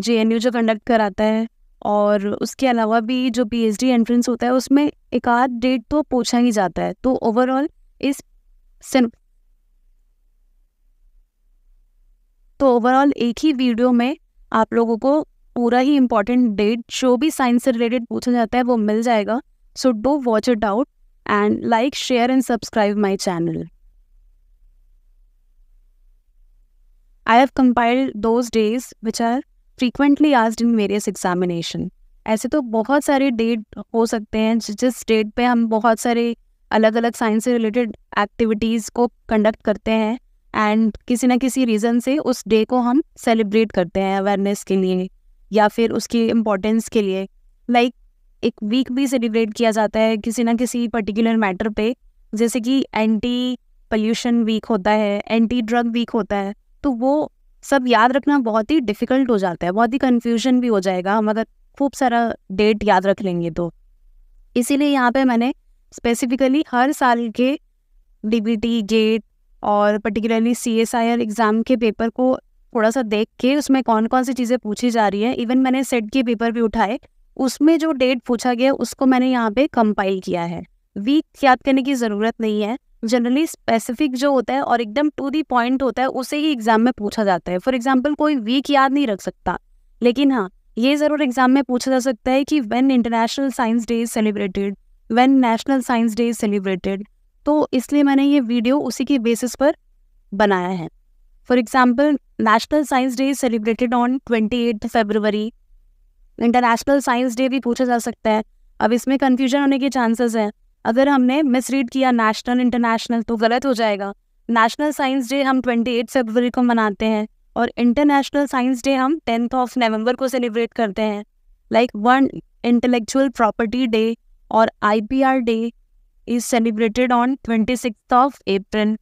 जे जो कंडक्ट कराता है और उसके अलावा भी जो पीएचडी एंट्रेंस होता है उसमें एक आध डेट तो पूछा ही जाता है तो ओवरऑल इस तो ओवरऑल एक ही वीडियो में आप लोगों को पूरा ही इम्पोर्टेंट डेट जो भी साइंस से रिलेटेड पूछा जाता है वो मिल जाएगा So do watch it out and like, share, and subscribe my channel. I have compiled those days which are frequently asked in various examination. ऐसे तो बहुत सारे डेट हो सकते हैं जिस डेट पे हम बहुत सारे अलग अलग साइंस से रिलेटेड एक्टिविटीज़ को कंडक्ट करते हैं एंड किसी ना किसी रीज़न से उस डे को हम सेलिब्रेट करते हैं अवेयरनेस के लिए या फिर उसकी इम्पोर्टेंस के लिए लाइक एक वीक भी सेलिब्रेट किया जाता है किसी ना किसी पर्टिकुलर मैटर पे जैसे कि एंटी पल्यूशन वीक होता है एंटी ड्रग वीक होता है तो वो सब याद रखना बहुत ही डिफ़िकल्ट हो जाता है बहुत ही कन्फ्यूजन भी हो जाएगा हम अगर खूब सारा डेट याद रख लेंगे तो इसीलिए यहाँ पे मैंने स्पेसिफिकली हर साल के डीबीटी गेट और particularly C S I R exam के पेपर को थोड़ा सा देख के उसमें कौन कौन सी चीज़ें पूछी जा रही है इवन मैंने सेट के पेपर भी उठाए उसमें जो डेट पूछा गया उसको मैंने यहाँ पे कंपाइल किया है वीक याद करने की ज़रूरत नहीं है जनरली स्पेसिफिक जो होता है और एकदम टू दी पॉइंट होता है उसे ही एग्जाम में पूछा जाता है फॉर एग्जाम्पल कोई वीक याद नहीं रख सकता लेकिन हाँ ये ज़रूर एग्जाम में पूछा जा सकता है कि when international science day is celebrated when national science day is celebrated तो इसलिए मैंने ये वीडियो उसी के बेसिस पर बनाया है for example national science day is celebrated on twenty eight February international science day भी पूछा जा सकता है अब इसमें कन्फ्यूजन होने के चांसेस हैं अगर हमने मिस रीड किया नेशनल इंटरनेशनल तो गलत हो जाएगा नेशनल साइंस डे हम ट्वेंटी एट फरवरी को मनाते हैं और इंटरनेशनल साइंस डे हम टेंथ ऑफ नवंबर को सेलिब्रेट करते हैं like one intellectual property day और I day is celebrated on twenty six of April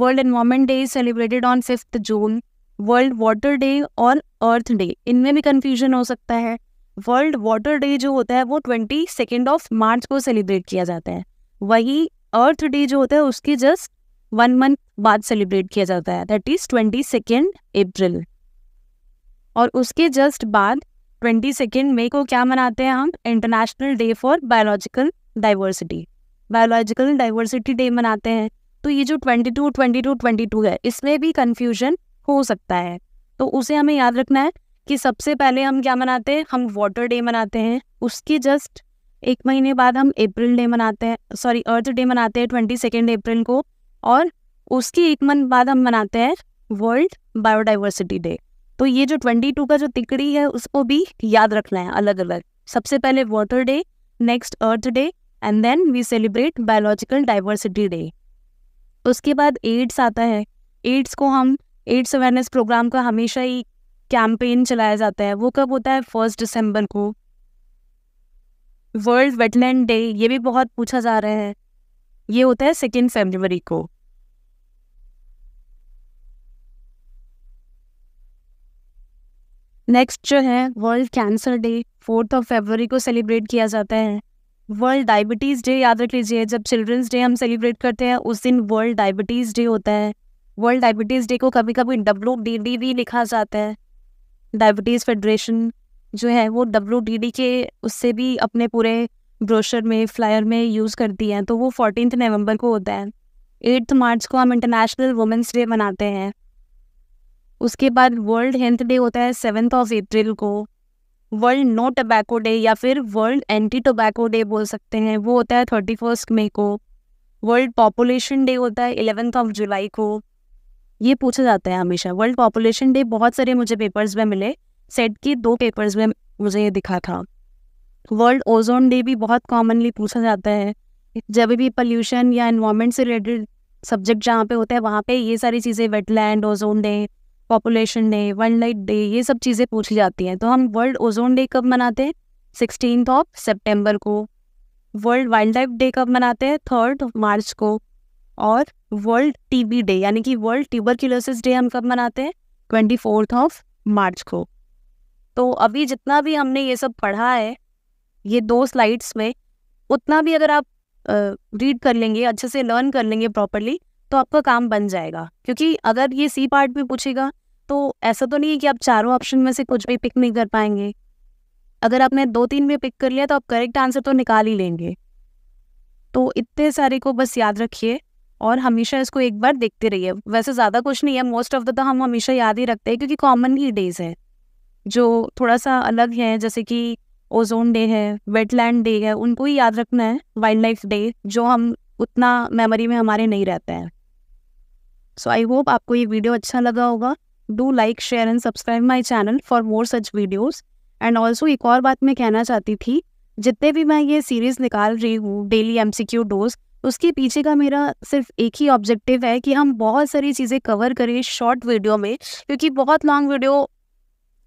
world environment day is celebrated on fifth June world water day और earth day इनमें भी confusion हो सकता है वर्ल्ड वाटर डे जो होता है वो ट्वेंटी सेकेंड ऑफ मार्च को सेलिब्रेट किया जाता है वही अर्थ डे जो होता है उसके जस्ट वन मंथ बाद सेलिब्रेट किया जाता है that is twenty second April और उसके जस्ट बाद ट्वेंटी सेकेंड मई को क्या मनाते हैं हम international day for biological diversity biological diversity day मनाते हैं तो ये जो twenty two twenty two twenty two है इसमें भी कन्फ्यूजन हो सकता है तो उसे हमें याद रखना है कि सबसे पहले हम क्या मनाते हैं हम वाटर डे मनाते हैं उसके जस्ट एक महीने बाद हम अप्रैल डे मनाते हैं सॉरी अर्थ डे मनाते हैं ट्वेंटी सेकेंड अप्रैल को और उसके एक मंथ बाद हम मनाते हैं वर्ल्ड बायोडाइवर्सिटी डे तो ये जो ट्वेंटी टू का जो तिकड़ी है उसको भी याद रखना है अलग अलग सबसे पहले water day next earth day and then we celebrate biological diversity day उसके बाद एड्स आता है एड्स को हम एड्स अवेयरनेस प्रोग्राम का हमेशा ही कैंपेन चलाया जाता है वो कब होता है फर्स्ट दिसंबर को वर्ल्ड वेटलैंड डे ये भी बहुत पूछा जा रहा है ये होता है सेकेंड फेबरवरी को नेक्स्ट जो है world cancer day fourth of Feb को सेलिब्रेट किया जाता है वर्ल्ड डायबिटीज़ डे याद रख लीजिए जब चिल्ड्रंस डे हम सेलिब्रेट करते हैं उस दिन वर्ल्ड डायबिटीज़ डे होता है वर्ल्ड डायबिटीज़ डे को कभी कभी डब्ल्यू डी डी भी लिखा जाता है डायबिटीज़ फेडरेशन जो है वो डब्ल्यू के उससे भी अपने पूरे ब्रोशर में फ्लायर में यूज़ करती हैं तो वो फोर्टीन नवंबर को होता है एट्थ मार्च को हम इंटरनेशनल वुमेंस डे मनाते हैं उसके बाद वर्ल्ड हेल्थ डे होता है सेवन्थ ऑफ अप्रैल को वर्ल्ड नो टबैको डे या फिर वर्ल्ड एंटी टोबैको डे बोल सकते हैं वो होता है थर्टी फर्स्ट मई को वर्ल्ड पॉपुलेशन डे होता है एलेवेंथ ऑफ जुलाई को ये पूछा जाता है हमेशा वर्ल्ड पॉपुलेशन डे बहुत सारे मुझे पेपर्स में मिले सेट के दो पेपर्स में मुझे ये दिखा था वर्ल्ड ओजोन डे भी बहुत कॉमनली पूछा जाता है जब भी पॉल्यूशन या इन्वामेंट से रिलेटेड सब्जेक्ट जहाँ पे होता है वहाँ पे ये सारी चीज़ें wetland ozone day population day world light day ये सब चीज़ें पूछी जाती हैं तो हम वर्ल्ड ओजोन डे कब मनाते हैं सिक्सटीन ऑफ सेप्टेम्बर को वर्ल्ड वाइल्ड लाइफ डे कब मनाते हैं थर्ड मार्च को और वर्ल्ड टीबी डे यानी कि वर्ल्ड ट्यूबर डे हम कब मनाते हैं ट्वेंटी फोर्थ ऑफ मार्च को तो अभी जितना भी हमने ये सब पढ़ा है ये दो स्लाइड्स में उतना भी अगर आप रीड कर लेंगे अच्छे से लर्न कर लेंगे प्रॉपरली तो आपका काम बन जाएगा क्योंकि अगर ये सी पार्ट भी पूछेगा तो ऐसा तो नहीं है कि आप चारों ऑप्शन में से कुछ भी पिक नहीं कर पाएंगे अगर आपने दो तीन में पिक कर लिया तो आप करेक्ट आंसर तो निकाल ही लेंगे तो इतने सारे को बस याद रखिए और हमेशा इसको एक बार देखते रहिए वैसे ज़्यादा कुछ नहीं है मोस्ट ऑफ द तो हम हमेशा याद ही रखते हैं क्योंकि कॉमन ही डेज है जो थोड़ा सा अलग है जैसे कि ओजोन डे है वेटलैंड डे है उनको ही याद रखना है वाइल्ड लाइफ डे जो हम उतना मेमोरी में हमारे नहीं रहते हैं सो आई होप आपको ये वीडियो अच्छा लगा होगा do like share and subscribe my channel for more such videos and also एक और बात मैं कहना चाहती थी जितने भी मैं ये सीरीज़ निकाल रही हूँ daily M C Q dose उसके पीछे का मेरा सिर्फ एक ही ऑब्जेक्टिव है कि हम बहुत सारी चीज़ें कवर करें शॉर्ट वीडियो में क्योंकि बहुत लॉन्ग वीडियो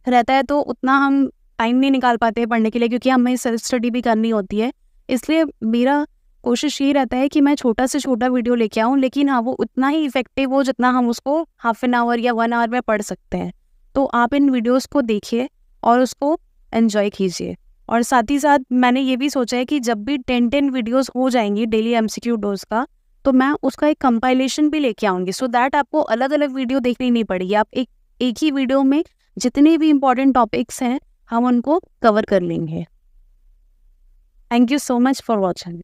रहता है तो उतना हम टाइम नहीं निकाल पाते पढ़ने के लिए क्योंकि हमें सेल्फ स्टडी भी करनी होती है इसलिए मेरा कोशिश ये रहता है कि मैं छोटा से छोटा वीडियो लेके आऊँ लेकिन हाँ वो उतना ही इफेक्टिव हो जितना हम उसको हाफ एन आवर या वन आवर में पढ़ सकते हैं तो आप इन वीडियोस को देखिए और उसको एन्जॉय कीजिए और साथ ही साथ मैंने ये भी सोचा है कि जब भी टेन टेन वीडियोस हो जाएंगी डेली एम डोज का तो मैं उसका एक कंपाइलेशन भी लेके आऊँगी सो दैट आपको अलग अलग वीडियो देखनी नहीं पड़ेगी आप एक एक ही वीडियो में जितने भी इम्पोर्टेंट टॉपिक्स हैं हम उनको कवर कर लेंगे thank you so much for watching